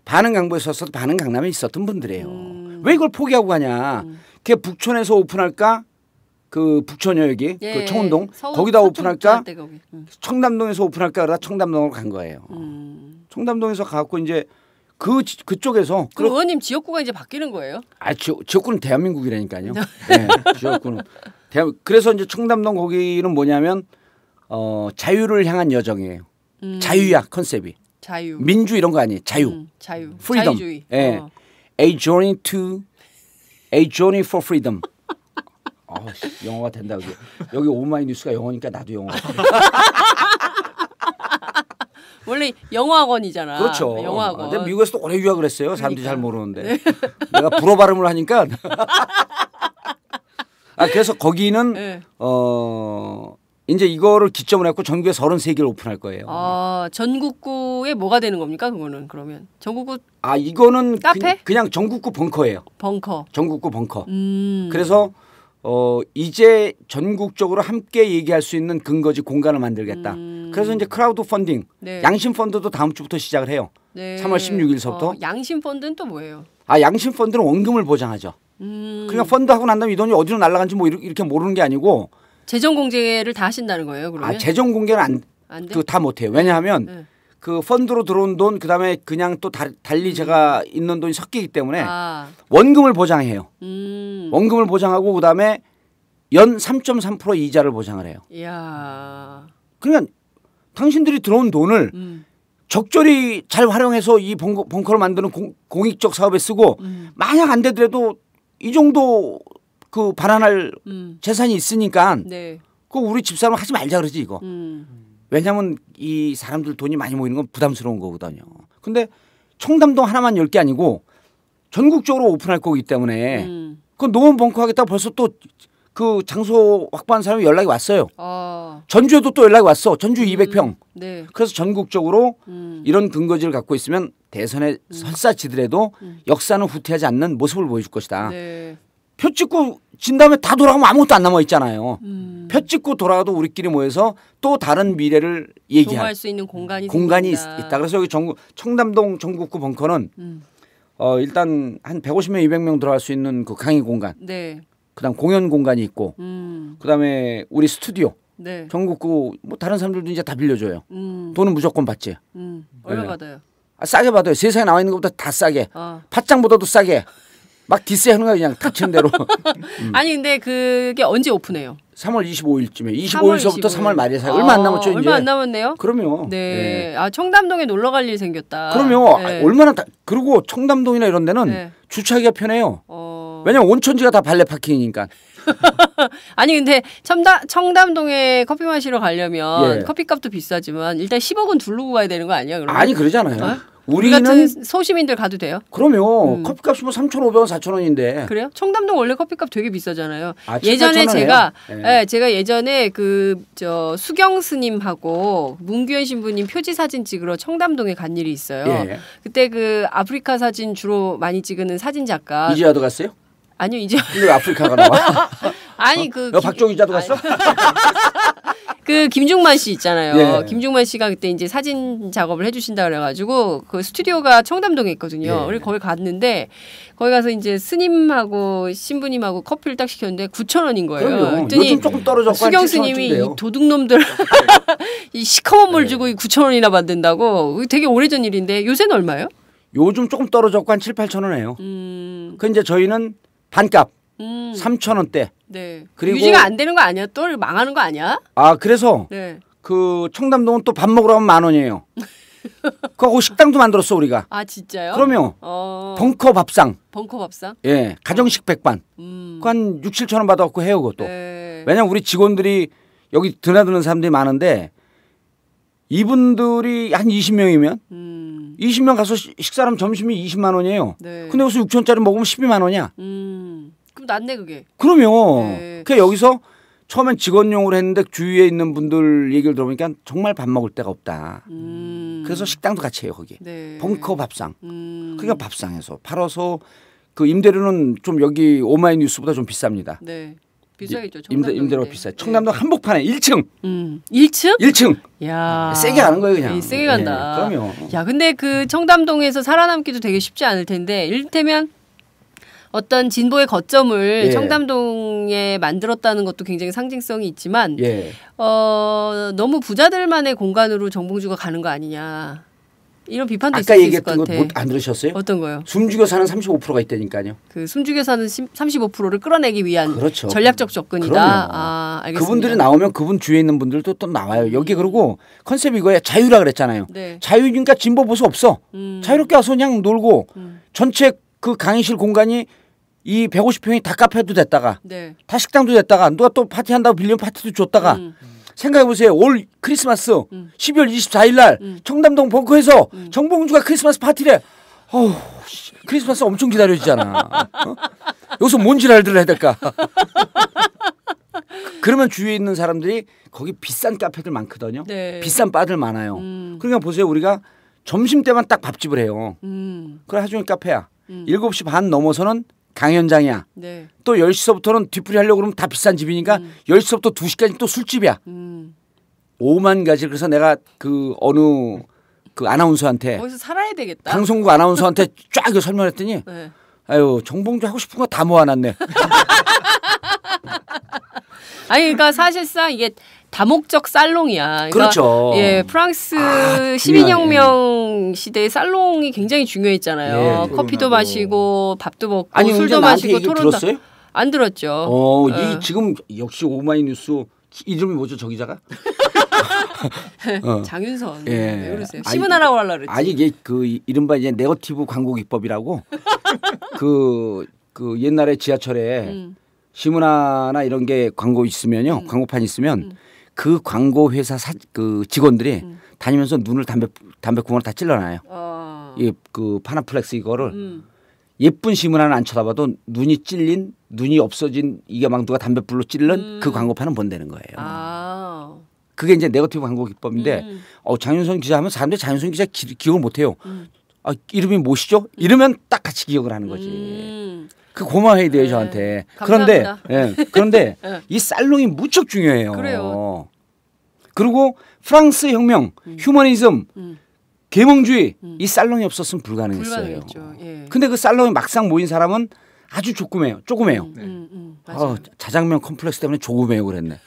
S2: 반응 강부에 있었어도 반응 강남에 있었던 분들이에요. 음. 왜 이걸 포기하고 가냐? 음. 그게 북촌에서 오픈할까? 그 북촌역이 그 예, 그 청운동 서울, 거기다 오픈할까? 거기. 청담동에서 오픈할까? 그러다 청담동으로 간 거예요. 음. 청담동에서 가고 이제 그 그쪽에서 그럼
S3: 의원님 지역구가 이제 바뀌는 거예요?
S2: 아 지, 지역구는 대한민국이라니까요. 네, 네 지역구는 대 그래서 이제 청담동 거기는 뭐냐면 어 자유를 향한 여정이에요. 음. 자유야 컨셉이. 자유. 민주 이런 거 아니에요. 자유. 음,
S3: 자유. 프리덤. 자유주의. 예. 어.
S2: A journey to A Journey for Freedom. 어, <laughs> 영어가 된다 여기. 여기 오마이뉴스가 영어니까 나도 영어. <laughs>
S3: 원래 영어학원이잖아. 그렇죠. 영어학원. 근데
S2: 미국에서도 오래 유학을 했어요. 사람들이 그러니까. 잘 모르는데. 네. <laughs> 내가 불어 발음을 하니까. 아 그래서 거기는 네. 어 이제 이거를 기점으로 해고 전국에 33개를 오픈할 거예요.
S3: 아, 전국구에 뭐가 되는 겁니까? 그거는 그러면 전국구
S2: 아 이거는 그 카페? 그, 냥 전국구 벙커예요. 벙커. 전국구 벙커.
S3: 음. 그래서
S2: 어 이제 전국적으로 함께 얘기할 수 있는 근거지 공간을 만들겠다. 음. 그래서 이제 크라우드 펀딩, 네. 양심 펀드도 다음 주부터 시작을 해요. 네. 3월 16일서부터. 어,
S3: 양심 펀드는 또 뭐예요?
S2: 아 양심 펀드는 원금을 보장하죠.
S3: 음. 그러니까
S2: 펀드 하고 난 다음에 이 돈이 어디로 날아간지 뭐 이렇게 모르는 게 아니고
S3: 재정 공제를다 하신다는 거예요, 아, 그러면? 아, 재정 공제는 안,
S2: 그다 못해요. 왜냐하면 네. 그 펀드로 들어온 돈, 그 다음에 그냥 또 다, 달리 제가 음. 있는 돈이 섞이기 때문에 아. 원금을 보장해요. 음. 원금을 보장하고 그 다음에 연 3.3% 이자를 보장을 해요.
S3: 야
S2: 그러니까 당신들이 들어온 돈을 음. 적절히 잘 활용해서 이 벙커, 벙커를 만드는 공, 익적 사업에 쓰고 음. 만약 안 되더라도 이 정도 그 반환할 음. 재산이 있으니까 네. 그 우리 집사람 하지 말자 그러지 이거. 음. 왜냐하면 이 사람들 돈이 많이 모이는 건 부담스러운 거거든요. 근데 청담동 하나만 열 게 아니고 전국적으로 오픈할 거기 때문에 음. 그 노원 벙커 하겠다 벌써 또 그 장소 확보한 사람이 연락이 왔어요. 아. 전주에도 또 연락이 왔어. 전주 200평. 음. 네. 그래서 전국적으로 음. 이런 근거지를 갖고 있으면 대선에 음. 설사 지더라도 역사는 후퇴하지 않는 모습을 보여줄 것이다. 네. 표 찍고 진 다음에 다 돌아가면 아무것도 안 남아 있잖아요. 음. 표 찍고 돌아가도 우리끼리 모여서 또 다른 미래를 얘기할 수
S3: 있는 공간이 공간이 생긴다. 있다.
S2: 그래서 여기 전국 청담동 전국구 벙커는 음. 어 일단 한 150명 200명 들어갈 수 있는 그 강의 공간. 네. 그다음 공연 공간이 있고 음. 그다음에 우리 스튜디오. 네. 전국구 뭐 다른 사람들도 이제 다 빌려줘요. 음. 돈은 무조건 받지.
S4: 음. 얼마 네. 받아요?
S2: 아, 싸게 받아요. 세상에 나와 있는 것보다 다 싸게. 아. 팥장보다도 싸게. 막 디스하는 거 그냥 닥친 대로. <laughs> 음. 아니 근데
S3: 그게
S2: 언제 오픈해요? 3월 25일쯤에 25일서부터 3월, 말에 사요. 얼마 안 어, 남았죠 얼마 이제. 안 남았네요. 그럼요. 네. 네.
S3: 아 청담동에 놀러 갈일이 생겼다. 그럼요. 아, 네. 아,
S2: 얼마나 다, 그리고 청담동이나 이런 데는 네. 주차하기가 편해요. 어... 왜냐면 온천지가 다 발레 파킹이니까.
S3: <laughs> 아니 근데 첨다, 청담동에 커피 마시러 가려면 예. 커피값도 비싸지만 일단 10억은 둘르고 가야 되는 거 아니야? 그러면? 아니 그러잖아요. 어? 우리 같은 소시민들 가도 돼요?
S2: 그럼요. 음. 커피값이 뭐 3,500원, 4,000원인데. 그래요?
S3: 청담동 원래 커피값 되게 비싸잖아요. 아, 예전에 제가 네. 예, 제가 예전에 그 저 수경 스님하고 문규현 신부님 표지 사진 찍으러 청담동에 간 일이 있어요. 예. 그때 그 아프리카 사진 주로 많이 찍는 사진 작가 이지아도 갔어요? 아니요, 이제.
S2: 왜 아프리카가 나와?
S3: <laughs> 아니 그 어?
S2: 기... 박종희 자도 갔어?
S3: 그 김중만 씨 있잖아요. 예. 김중만 씨가 그때 이제 사진 작업을 해주신다 그래가지고 그 스튜디오가 청담동에 있거든요. 예. 우리 거기 갔는데 거기 가서 이제 스님하고 신부님하고 커피를 딱 시켰는데 9천 원인 거예요. 그럼요. 요즘 조금 떨어졌고 수경 스님이 이 도둑놈들 <laughs> 이 시커먼 물 예. 주고 이 9천 원이나 받는다고 되게 오래전 일인데 요새는 얼마예요?
S2: 요즘 조금 떨어졌고 한 7, 8천 원 해요. 음... 그 이제 저희는 반값. 음. 3천 원대.
S3: 네. 그리고 유지가 안 되는 거 아니야? 또 망하는 거 아니야?
S2: 아 그래서 네. 그 청담동은 또 밥 먹으러 가면 만 원이에요. <laughs> 그거 식당도 만들었어 우리가. 아 진짜요?
S3: 그럼요. 어...
S2: 벙커 밥상.
S3: 벙커 밥상?
S2: 예, 가정식 백반. 음. 그한 6, 7천 원 받아갖고 해요 그것도. 네. 왜냐면 우리 직원들이 여기 드나드는 사람들이 많은데 이분들이 한 20명이면 음. 20명 가서 식사람 점심이 20만 원이에요. 네. 근데 여기서 6천원짜리 먹으면 12만 원이야. 음. 낫네 그게. 그럼요. 네. 그 여기서 처음엔 직원용으로 했는데 주위에 있는 분들 얘기를 들어보니까 정말 밥 먹을 데가 없다. 음. 그래서 식당도 같이 해요 거기. 네. 벙커 밥상. 음. 그러니까 밥상에서 팔아서 그 임대료는 좀 여기 오마이뉴스보다 좀 비쌉니다.
S3: 네. 비싸겠죠.
S2: 임대, 임대료가 비싸요. 네. 청담동 음. 네. 한복판에 1층. 음. 1층? 1층. 야. 세게 가는 거예요, 그냥. 예, 세게 간다. 네, 그럼요.
S3: 야, 근데 그 청담동에서 살아남기도 되게 쉽지 않을 텐데 이를테면 어떤 진보의 거점을 예. 청담동에 만들었다는 것도 굉장히 상징성이 있지만 예. 어, 너무 부자들만의 공간으로 정봉주가 가는 거 아니냐. 이런 비판도 아까 얘기했던 거안
S2: 들으셨어요? 어떤 거요? 숨죽여 사는 35%가 있다니까요.
S3: 그 숨죽여 사는 35%를 끌어내기 위한 그렇죠. 전략적 접근이다. 그럼요. 아, 알겠습니다. 그분들이 나오면
S2: 그분 주위에 있는 분들도 또 나와요. 여기 그리고 컨셉 이거야. 자유라 그랬잖아요. 네. 자유니까 진보 보수 없어. 음. 자유롭게 와서 그냥 놀고 음. 전체 그 강의실 공간이 이 150평이 다 카페도 됐다가 네. 다 식당도 됐다가 누가 또 파티한다고 빌리면 파티도 줬다가 음. 생각해 보세요. 올 크리스마스 음. 12월 24일 날 음. 청담동 벙커에서 음. 정봉주가 크리스마스 파티래. 어우, 크리스마스 엄청 기다려지잖아. 어? 여기서 뭔 지랄들을 해야 될까? <laughs> 그러면 주위에 있는 사람들이 거기 비싼 카페들 많거든요. 네. 비싼 바들 많아요. 음. 그러니까 보세요. 우리가 점심 때만 딱 밥집을 해요. 음. 그래 하중에 카페야. 음. 7시 반 넘어서는 강연장이야. 네. 또 10시서부터는 뒤풀이 하려고 그러면 다 비싼 집이니까 음. 10시서부터 2시까지 또 술집이야. 음. 5만 가지. 그래서 내가 그 어느 그 아나운서한테 거기서
S3: 살아야 되겠다. 방송국
S2: 아나운서한테 쫙 이거 설명했더니 네. 아유, 정봉주 하고 싶은 거 다 모아놨네. <laughs>
S3: 아니 그러니까 사실상 이게 다목적 살롱이야. 그러니까 그렇죠 예, 아, 프랑스 아, 시민혁명 시대에 살롱이 굉장히 중요했잖아요. 예, 커피도 마시고 밥도 먹고 아니, 술도 마시고 토론도 안 들었죠. 어, 이 예.
S2: 지금 역시 오마이뉴스 이름이 뭐죠 저 기자가? <laughs>
S3: 어. 장윤선. 예. 왜 그러세요? 시문하라고 하려 그랬지. 아니
S2: 이게 그 이른바 이제 네거티브 광고 기법이라고 <laughs> 그, 그 옛날에 지하철에 음. 시문화나 이런 게 광고 있으면요. 음. 광고판 있으면 음. 그 광고 회사 사, 그 직원들이 음. 다니면서 눈을 담배 담배 구멍을 다 찔러놔요. 어. 이그 파나플렉스 이거를 음. 예쁜 신문 하나 안 쳐다봐도 눈이 찔린 눈이 없어진 이게 막 누가 담배불로 찔른 음. 그 광고판은 본다는 거예요. 아. 그게 이제 네거티브 광고 기법인데 음, 음. 어장윤성 기자 하면 사람들이 장윤성 기자 기, 기억을 못 해요. 음. 아 이름이 뭐시죠 이러면 딱 같이 기억을 하는 거지. 그 고마워해야 돼요 네. 저한테. 감사합니다. 그런데 <laughs> 예, 그런데 네. 이 살롱이 무척 중요해요. 그래요. 그리고 프랑스 혁명, 음. 휴머니즘, 음. 계몽주의 음. 이 살롱이 없었으면 불가능했어요.
S4: 불가능 예.
S2: 근데 그 살롱이 막상 모인 사람은 아주 조금매요조금매요
S4: 음, 네. 어,
S2: 자장면 컴플렉스 때문에 조금매요 그랬네.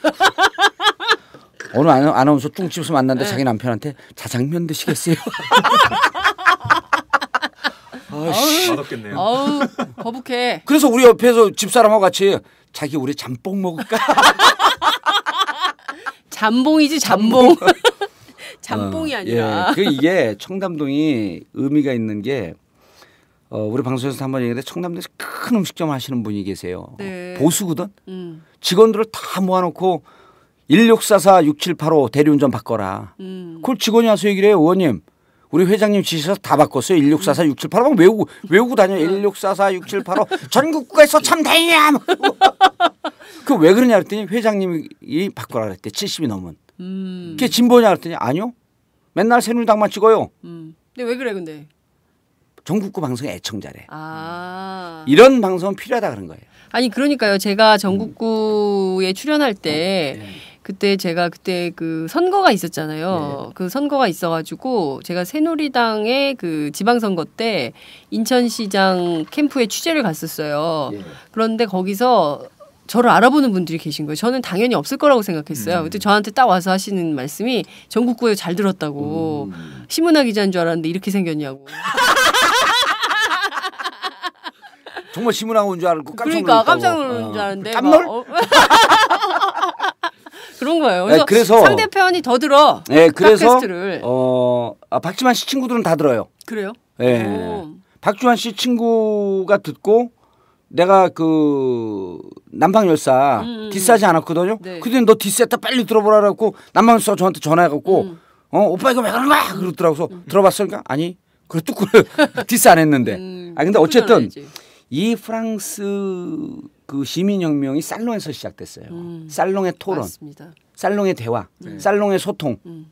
S2: <laughs> 어느 아나운서 뚱집에서 만났는데 네. 자기 남편한테 자장면 드시겠어요? <laughs> 맛없겠네요. 어우,
S3: 거북해. 그래서 우리
S2: 옆에서 집사람하고 같이 자기 우리 잠뽕 먹을까?
S3: <laughs> 잠봉이지 잠봉. 잠봉이 <laughs> 어, 예. 아니라. 예. 그 이게
S2: 청담동이 의미가 있는 게 어, 우리 방송에서 한 번 얘기했는데 청담동에서 큰 음식점 하시는 분이 계세요. 네. 보수거든. 음. 직원들을 다 모아놓고 1644 6785 대리운전 바꿔라. 음. 그걸 직원이 와서 얘기를 해요. 의원님 우리 회장님 지시서 다 바꿨어요. 1644 6785 외우고 외우고 다녀. 1644 6785 전국구에서 참 다행이야. 그 왜 그러냐 그랬더니 회장님이 바꾸라 그랬대. 70이 넘은. 음. 그게 진보냐 그랬더니 아니요. 맨날 새누리당만 찍어요.
S3: 음. 근데 왜 그래 근데?
S2: 전국구 방송의 애청자래. 아. 이런 방송은 필요하다 그런 거예요.
S3: 아니 그러니까요. 제가 전국구에 출연할 때 음. 그때 제가 그때 그 선거가 있었잖아요. 네. 그 선거가 있어가지고 제가 새누리당의 그 지방선거 때 인천시장 캠프에 취재를 갔었어요. 네. 그런데 거기서 저를 알아보는 분들이 계신 거예요. 저는 당연히 없을 거라고 생각했어요. 음. 그때 저한테 딱 와서 하시는 말씀이 전국구에 잘 들었다고 음. 신문학 기자인 줄 알았는데 이렇게 생겼냐고.
S2: 정말 신문학 온줄 알고 깜짝 놀랐다고. 그러니까 깜짝 놀란 어. 줄
S3: 알았는데. 깜놀? <laughs>
S2: 그런 거예요. 그래서, 네, 그래서
S3: 상대편이 더 들어. 네, 그래서
S2: 어, 아, 박지만 씨 친구들은 다 들어요. 그래요? 네. 박주환 씨 친구가 듣고 내가 그 남방열사 음, 음, 음, 디스하지 않았거든요. 네. 그랬더너 디스했다 빨리 들어보라고 남방열사 저한테 전화해갖고 음. 어 오빠 이거 왜 그런 거야 음. 그러더라고서 음. 들어봤으니까 아니 그렇더군 <laughs> 디스 안 했는데. 아 근데 어쨌든 이 프랑스 그 시민혁명이 살롱에서 시작됐어요. 음. 살롱의 토론, 맞습니다. 살롱의 대화, 네. 음. 살롱의 소통. 음.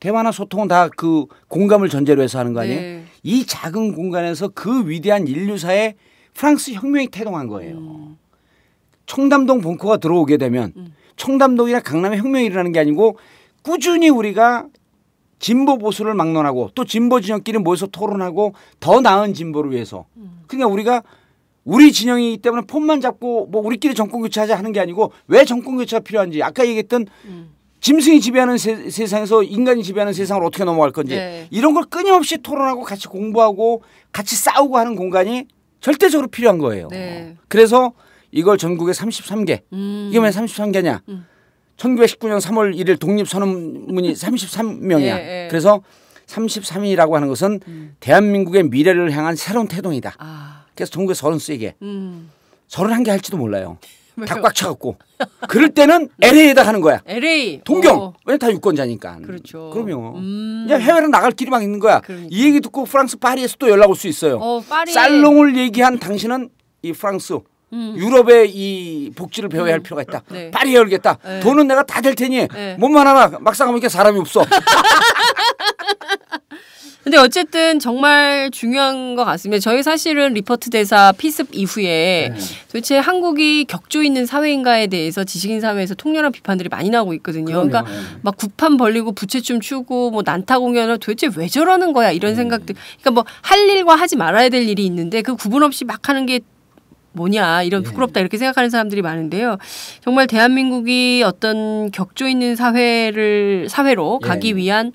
S2: 대화나 소통은 다 그 공감을 전제로 해서 하는 거 아니에요? 네. 이 작은 공간에서 그 위대한 인류사에 프랑스 혁명이 태동한 거예요. 음. 청담동 본코가 들어오게 되면 음. 청담동이나 강남의 혁명이 일어나는 게 아니고 꾸준히 우리가 진보 보수를 막론하고 또 진보 진영끼리 모여서 토론하고 더 나은 진보를 위해서 음. 그러니까 우리가 우리 진영이기 때문에 폰만 잡고 뭐 우리끼리 정권 교체하자 하는 게 아니고 왜 정권 교체가 필요한지 아까 얘기했던 음. 짐승이 지배하는 세, 상에서 인간이 지배하는 세상을 어떻게 넘어갈 건지 네. 이런 걸 끊임없이 토론하고 같이 공부하고 같이 싸우고 하는 공간이 절대적으로 필요한 거예요. 네. 그래서 이걸 전국에 33개 음. 이게 왜 33개냐? 음. 1919년 3월 1일 독립선언문이 33명이야. <laughs> 네, 예, 예. 그래서 33이라고 하는 것은 음. 대한민국의 미래를 향한 새로운 태동이다. 아. 그래서 전국에 서른 세개 음. 서른 한 개 할지도 몰라요. 닭꽉 차갖고 그럴 때는 LA에다 하는 거야.
S3: LA 동경 어.
S2: 왜냐 다 유권자니까. 그렇죠. 그럼요. 음. 그냥 해외로 나갈 길이 막 있는 거야. 그러니까. 이 얘기 듣고 프랑스 파리에서 또 연락 올 수 있어요. 어, 파리. 살롱을 얘기한 당신은 이 프랑스 음. 유럽의 이 복지를 배워야 할 음. 필요가 있다. 네. 파리에 열겠다. 네. 돈은 내가 다 될 테니 네. 몸만 하나 막상 하면 이렇게 사람이 없어. <laughs> 근데 어쨌든 정말 중요한
S3: 것 같습니다. 저희 사실은 리포트 대사 피습 이후에 네. 도대체 한국이 격조 있는 사회인가에 대해서 지식인 사회에서 통렬한 비판들이 많이 나오고 있거든요. 그러니까막 네. 구판 벌리고 부채춤 추고 뭐 난타 공연을 도대체 왜 저러는 거야 이런 네. 생각들. 그러니까 뭐 할 일과 하지 말아야 될 일이 있는데 그 구분 없이 막 하는 게 뭐냐 이런 네. 부끄럽다 이렇게 생각하는 사람들이 많은데요. 정말 대한민국이 어떤 격조 있는 사회를 사회로 예. 가기 위한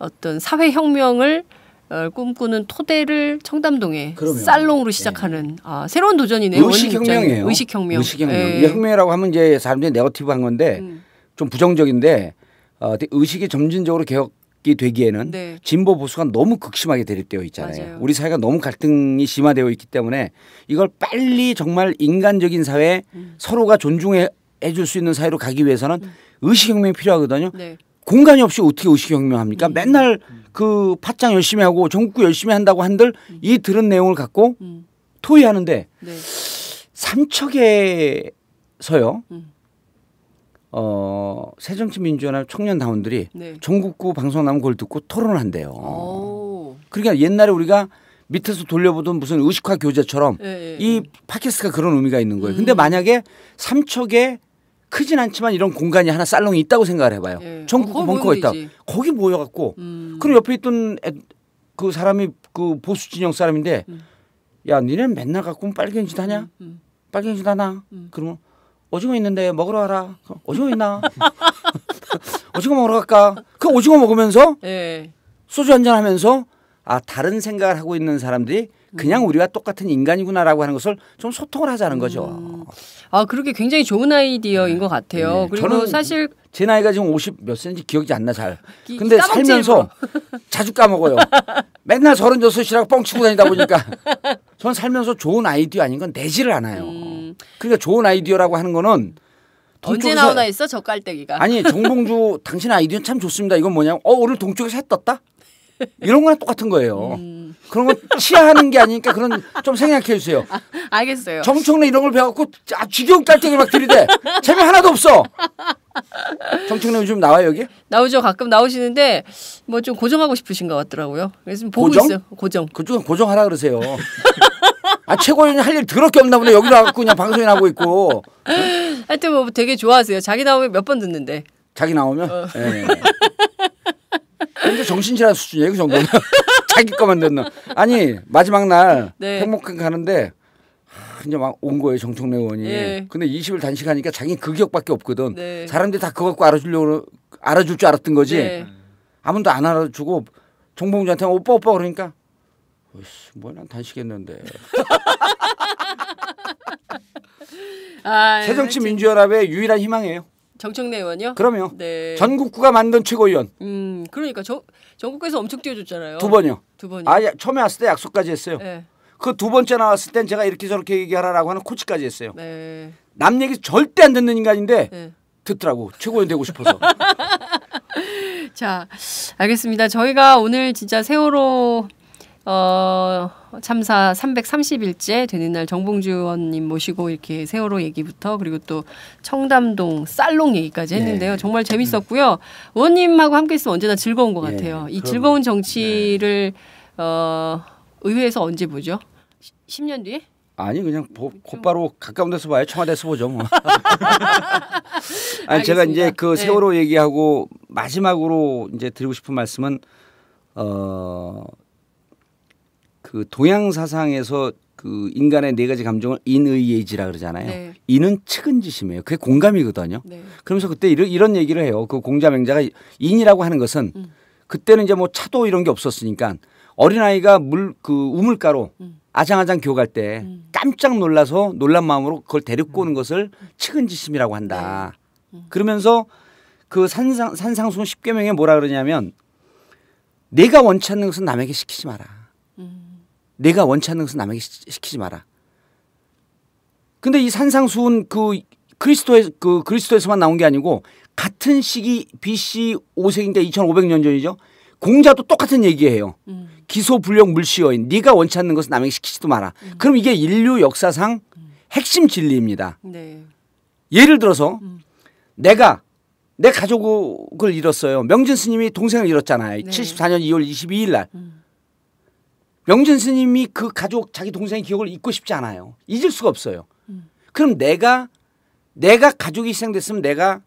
S3: 어떤 사회혁명을 어, 꿈꾸는 토대를 청담동에 그럼요. 살롱으로 예. 시작하는 예. 아, 새로운 도전이네요. 의식혁명이에요. 의식혁명. 의식혁명. 예.
S2: 혁명이라고 하면 이제 사람들이 네거티브한 건데 음. 좀 부정적인데 어, 의식이 점진적으로 개혁 이 되기에는 네. 진보 보수가 너무 극심하게 대립되어 있잖아요. 맞아요. 우리 사회가 너무 갈등이 심화되어 있기 때문에 이걸 빨리 정말 인간적인 사회 음. 서로가 존중해 줄 수 있는 사회로 가기 위해서는 음. 의식혁명이 필요하거든요. 네. 공간이 없이 어떻게 의식혁명합니까? 음. 맨날 음. 그 팟짱 열심히 하고 전국구 열심히 한다고 한들 음. 이 들은 내용을 갖고 음. 토의하는데 네. 삼척에서요. 음. 어, 새정치민주연합 청년다운들이 네. 전국구 방송 나온걸 듣고 토론을 한대요. 오. 어. 그러니까 옛날에 우리가 밑에서 돌려보던 무슨 의식화 교재처럼 네, 이 예. 팟캐스트가 그런 의미가 있는 거예요. 근데 음. 만약에 삼척에 크진 않지만 이런 공간이 하나 살롱이 있다고 생각을 해봐요. 예. 전국 어, 벙커가 있다. 되 거기 모여갖고 음. 그럼 옆에 있던 애, 그 사람이 그 보수 진영 사람인데 음. 야 니네 맨날 갖고 빨갱이 짓 하냐? 음, 음. 빨갱이 짓 하나? 음. 그러면 오징어 있는데 먹으러 가라 오징어 있나? <laughs> 오징어 먹으러 갈까? 그 오징어 먹으면서 예. 소주 한잔 하면서 아 다른 생각을 하고 있는 사람들이 그냥 우리와 똑같은 인간이구나라고 하는 것을 좀 소통을 하자는 음. 거죠. 음. 아 그렇게 굉장히
S3: 좋은 아이디어인 네. 것 같아요. 네. 그리고 사실
S2: 제 나이가 지금 50몇 세인지 기억이 안 나 잘. 근데 살면서 <laughs> 자주 까먹어요. 맨날 서른 여섯이라고 뻥치고 다니다 보니까 전 살면서 좋은 아이디어 아닌 건 내지를 않아요. 음. 그러니까 좋은 아이디어라고 하는 거는 언제 나오나
S3: 했어 저 깔때기가.
S2: 아니 정봉주 당신 아이디어 참 좋습니다. 이건 뭐냐면 어 오늘 동쪽에서 해 떴다. 이런 거랑 똑같은 거예요. 음. 그런 건 치하하는 게 아니니까 그런 좀 생각해 주세요. 아,
S3: 알겠어요. 정청래
S2: 이런 걸 배워갖고 아, 지겨운 깔때기 막 들이대. 재미 하나도 없어. 정청래 요즘 나와요 여기? 나오죠.
S3: 가끔 나오시는데 뭐 좀 고정하고 싶으신 것 같더라고요. 그래서 보고 고정? 있어요.
S2: 고정. 그쪽 고정하라 그러세요. 아 최고위원이 할일 더럽게 없나 보네. 여기 나갖고 그냥 방송이 나고 있고.
S3: 하여튼 뭐 되게 좋아하세요. 자기 나오면 몇 번 듣는데.
S2: 자기 나오면? 어. 네. 완전 정신질환 수준이에요 그 정도는 <laughs> 자기 거만 듣는 아니 마지막 날 네. 행복한 가는데 하, 이제 막 온 거예요 정청래 의원이 예. 근데 20일 단식하니까 자기 그 기억밖에 없거든 네. 사람들이 다 그거 갖고 알아주려고 알아줄 줄 알았던 거지 네. 아무도 안 알아주고 정봉주한테 오빠 오빠 그러니까 뭐난 단식했는데 <laughs> 아, 새정치 민주연합의 유일한 희망이에요 정청래 의원요? 그럼요. 네. 전국구가 만든 최고위원.
S3: 음, 그러니까 저, 전국구에서 엄청 뛰어줬잖아요. 두 번요. 두 번. 아,
S2: 처음에 왔을 때 약속까지 했어요. 네. 그두 번째 나왔을 땐 제가 이렇게 저렇게 얘기하라라고 하는 코치까지 했어요. 네. 남 얘기 절대 안 듣는 인간인데 네. 듣더라고 최고위원 되고 싶어서.
S3: <laughs> 자, 알겠습니다. 저희가 오늘 진짜 세월호 어, 참사 330일째 되는 날 정봉주 의원님 모시고 이렇게 세월호 얘기부터 그리고 또 청담동 쌀롱 얘기까지 예. 했는데요. 네. 정말 음. 재밌었고요. 의원님하고 함께 있으면 언제나 즐거운 것 예, 같아요. 이 즐거운 정치를 네. 어, 의회에서 언제 보죠? 10년 뒤에?
S2: 아니 그냥 보, 곧바로 가까운 데서 봐요. 청와대에서 보죠 뭐. <laughs> 아니 알겠습니다. 제가 이제 그 네. 세월호 얘기하고 마지막으로 이제 드리고 싶은 말씀은 어그 동양 사상에서 그 인간의 네 가지 감정을 인의예지라 그러잖아요. 네. 인은 측은지심이에요. 그게 공감이거든요. 네. 그러면서 그때 이런, 이런 얘기를 해요. 그공자명자가 인이라고 하는 것은 음. 그때는 이제 뭐 차도 이런 게 없었으니까 어린아이가 물 그 우물가로 음. 아장아장 교갈 때 음. 깜짝 놀라서 놀란 마음으로 그걸 데리고 오는 음. 것을 음. 측은지심이라고 한다. 네. 음. 그러면서 그 산상 산상순 수 십계명에 뭐라 그러냐면 내가 원치 않는 것은 남에게 시키지 마라. 내가 원치 않는 것은 남에게 시키지 마라. 근데 이 산상수훈 그 그리스도의 그 그리스도에서만 나온 게 아니고 같은 시기 BC 5세기니까 2,500년 전이죠. 공자도 똑같은 얘기해요 음. 기소불령 물시여인 네가 원치 않는 것은 남에게 시키지도 마라. 음. 그럼 이게 인류 역사상 음. 핵심 진리입니다. 네. 예를 들어서 음. 내가 내 가족을 잃었어요. 명진 스님이 동생을 잃었잖아요. 네. 74년 2월 22일 날. 음. 명준 스님이 그 가족 자기 동생의 기억을 잊고 싶지 않아요. 잊을 수가 없어요. 음. 그럼 내가 내가 가족이 희생됐으면 내가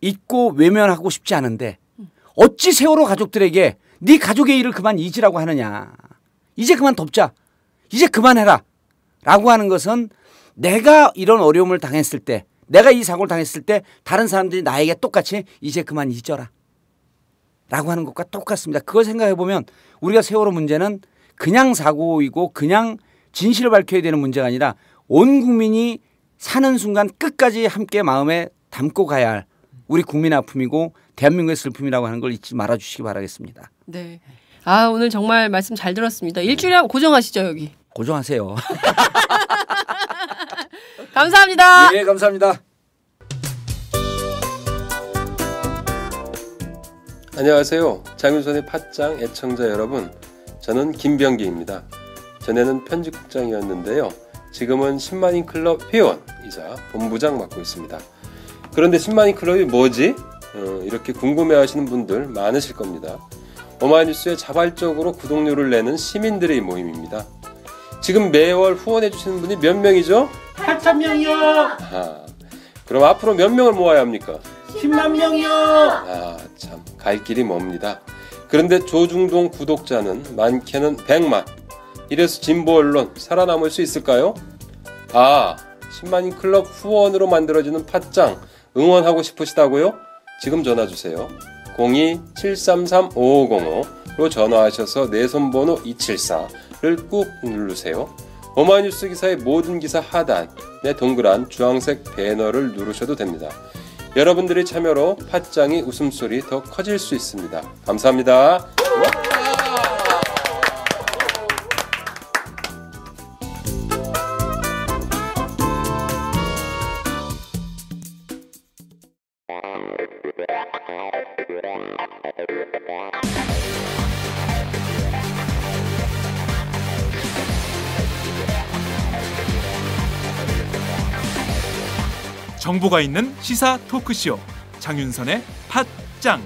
S2: 잊고 외면하고 싶지 않은데 어찌 세월호 가족들에게 네 가족의 일을 그만 잊으라고 하느냐. 이제 그만 덮자. 이제 그만해라. 라고 하는 것은 내가 이런 어려움을 당했을 때 내가 이 사고를 당했을 때 다른 사람들이 나에게 똑같이 이제 그만 잊어라. 라고 하는 것과 똑같습니다. 그걸 생각해 보면 우리가 세월호 문제는 그냥 사고이고 그냥 진실을 밝혀야 되는 문제가 아니라 온 국민이 사는 순간 끝까지 함께 마음에 담고 가야 할 우리 국민 아픔이고 대한민국의 슬픔이라고 하는 걸 잊지 말아 주시기 바라겠습니다.
S3: 네. 아, 오늘 정말 말씀 잘 들었습니다. 일주일에 고정하시죠,
S2: 여기. 고정하세요. <laughs> 감사합니다. 예, 감사합니다.
S1: 안녕하세요. 장윤선의 팟짱 애청자 여러분. 저는 김병기입니다. 전에는 편집국장이었는데요. 지금은 10만인 클럽 회원이자 본부장 맡고 있습니다. 그런데 10만인 클럽이 뭐지? 어, 이렇게 궁금해 하시는 분들 많으실 겁니다. 어마이뉴스에 자발적으로 구독료를 내는 시민들의 모임입니다. 지금 매월 후원해 주시는 분이 몇 명이죠? 8천 명이요. 아, 그럼 앞으로 몇 명을 모아야 합니까? 10만 명이요. 아, 참갈 길이 멉니다. 그런데 조중동 구독자는 많게는 100만. 이래서 진보 언론 살아남을 수 있을까요? 아, 10만인 클럽 후원으로 만들어지는 팟짱 응원하고 싶으시다고요? 지금 전화 주세요. 02-733-5505로 전화하셔서 내 손번호 274를 꾹 누르세요. 오마이뉴스 기사의 모든 기사 하단, 내 동그란 주황색 배너를 누르셔도 됩니다. 여러분들의 참여로 팟짱이 웃음소리 더 커질 수 있습니다. 감사합니다. 정보가 있는 시사 토크쇼 장윤선의 팟짱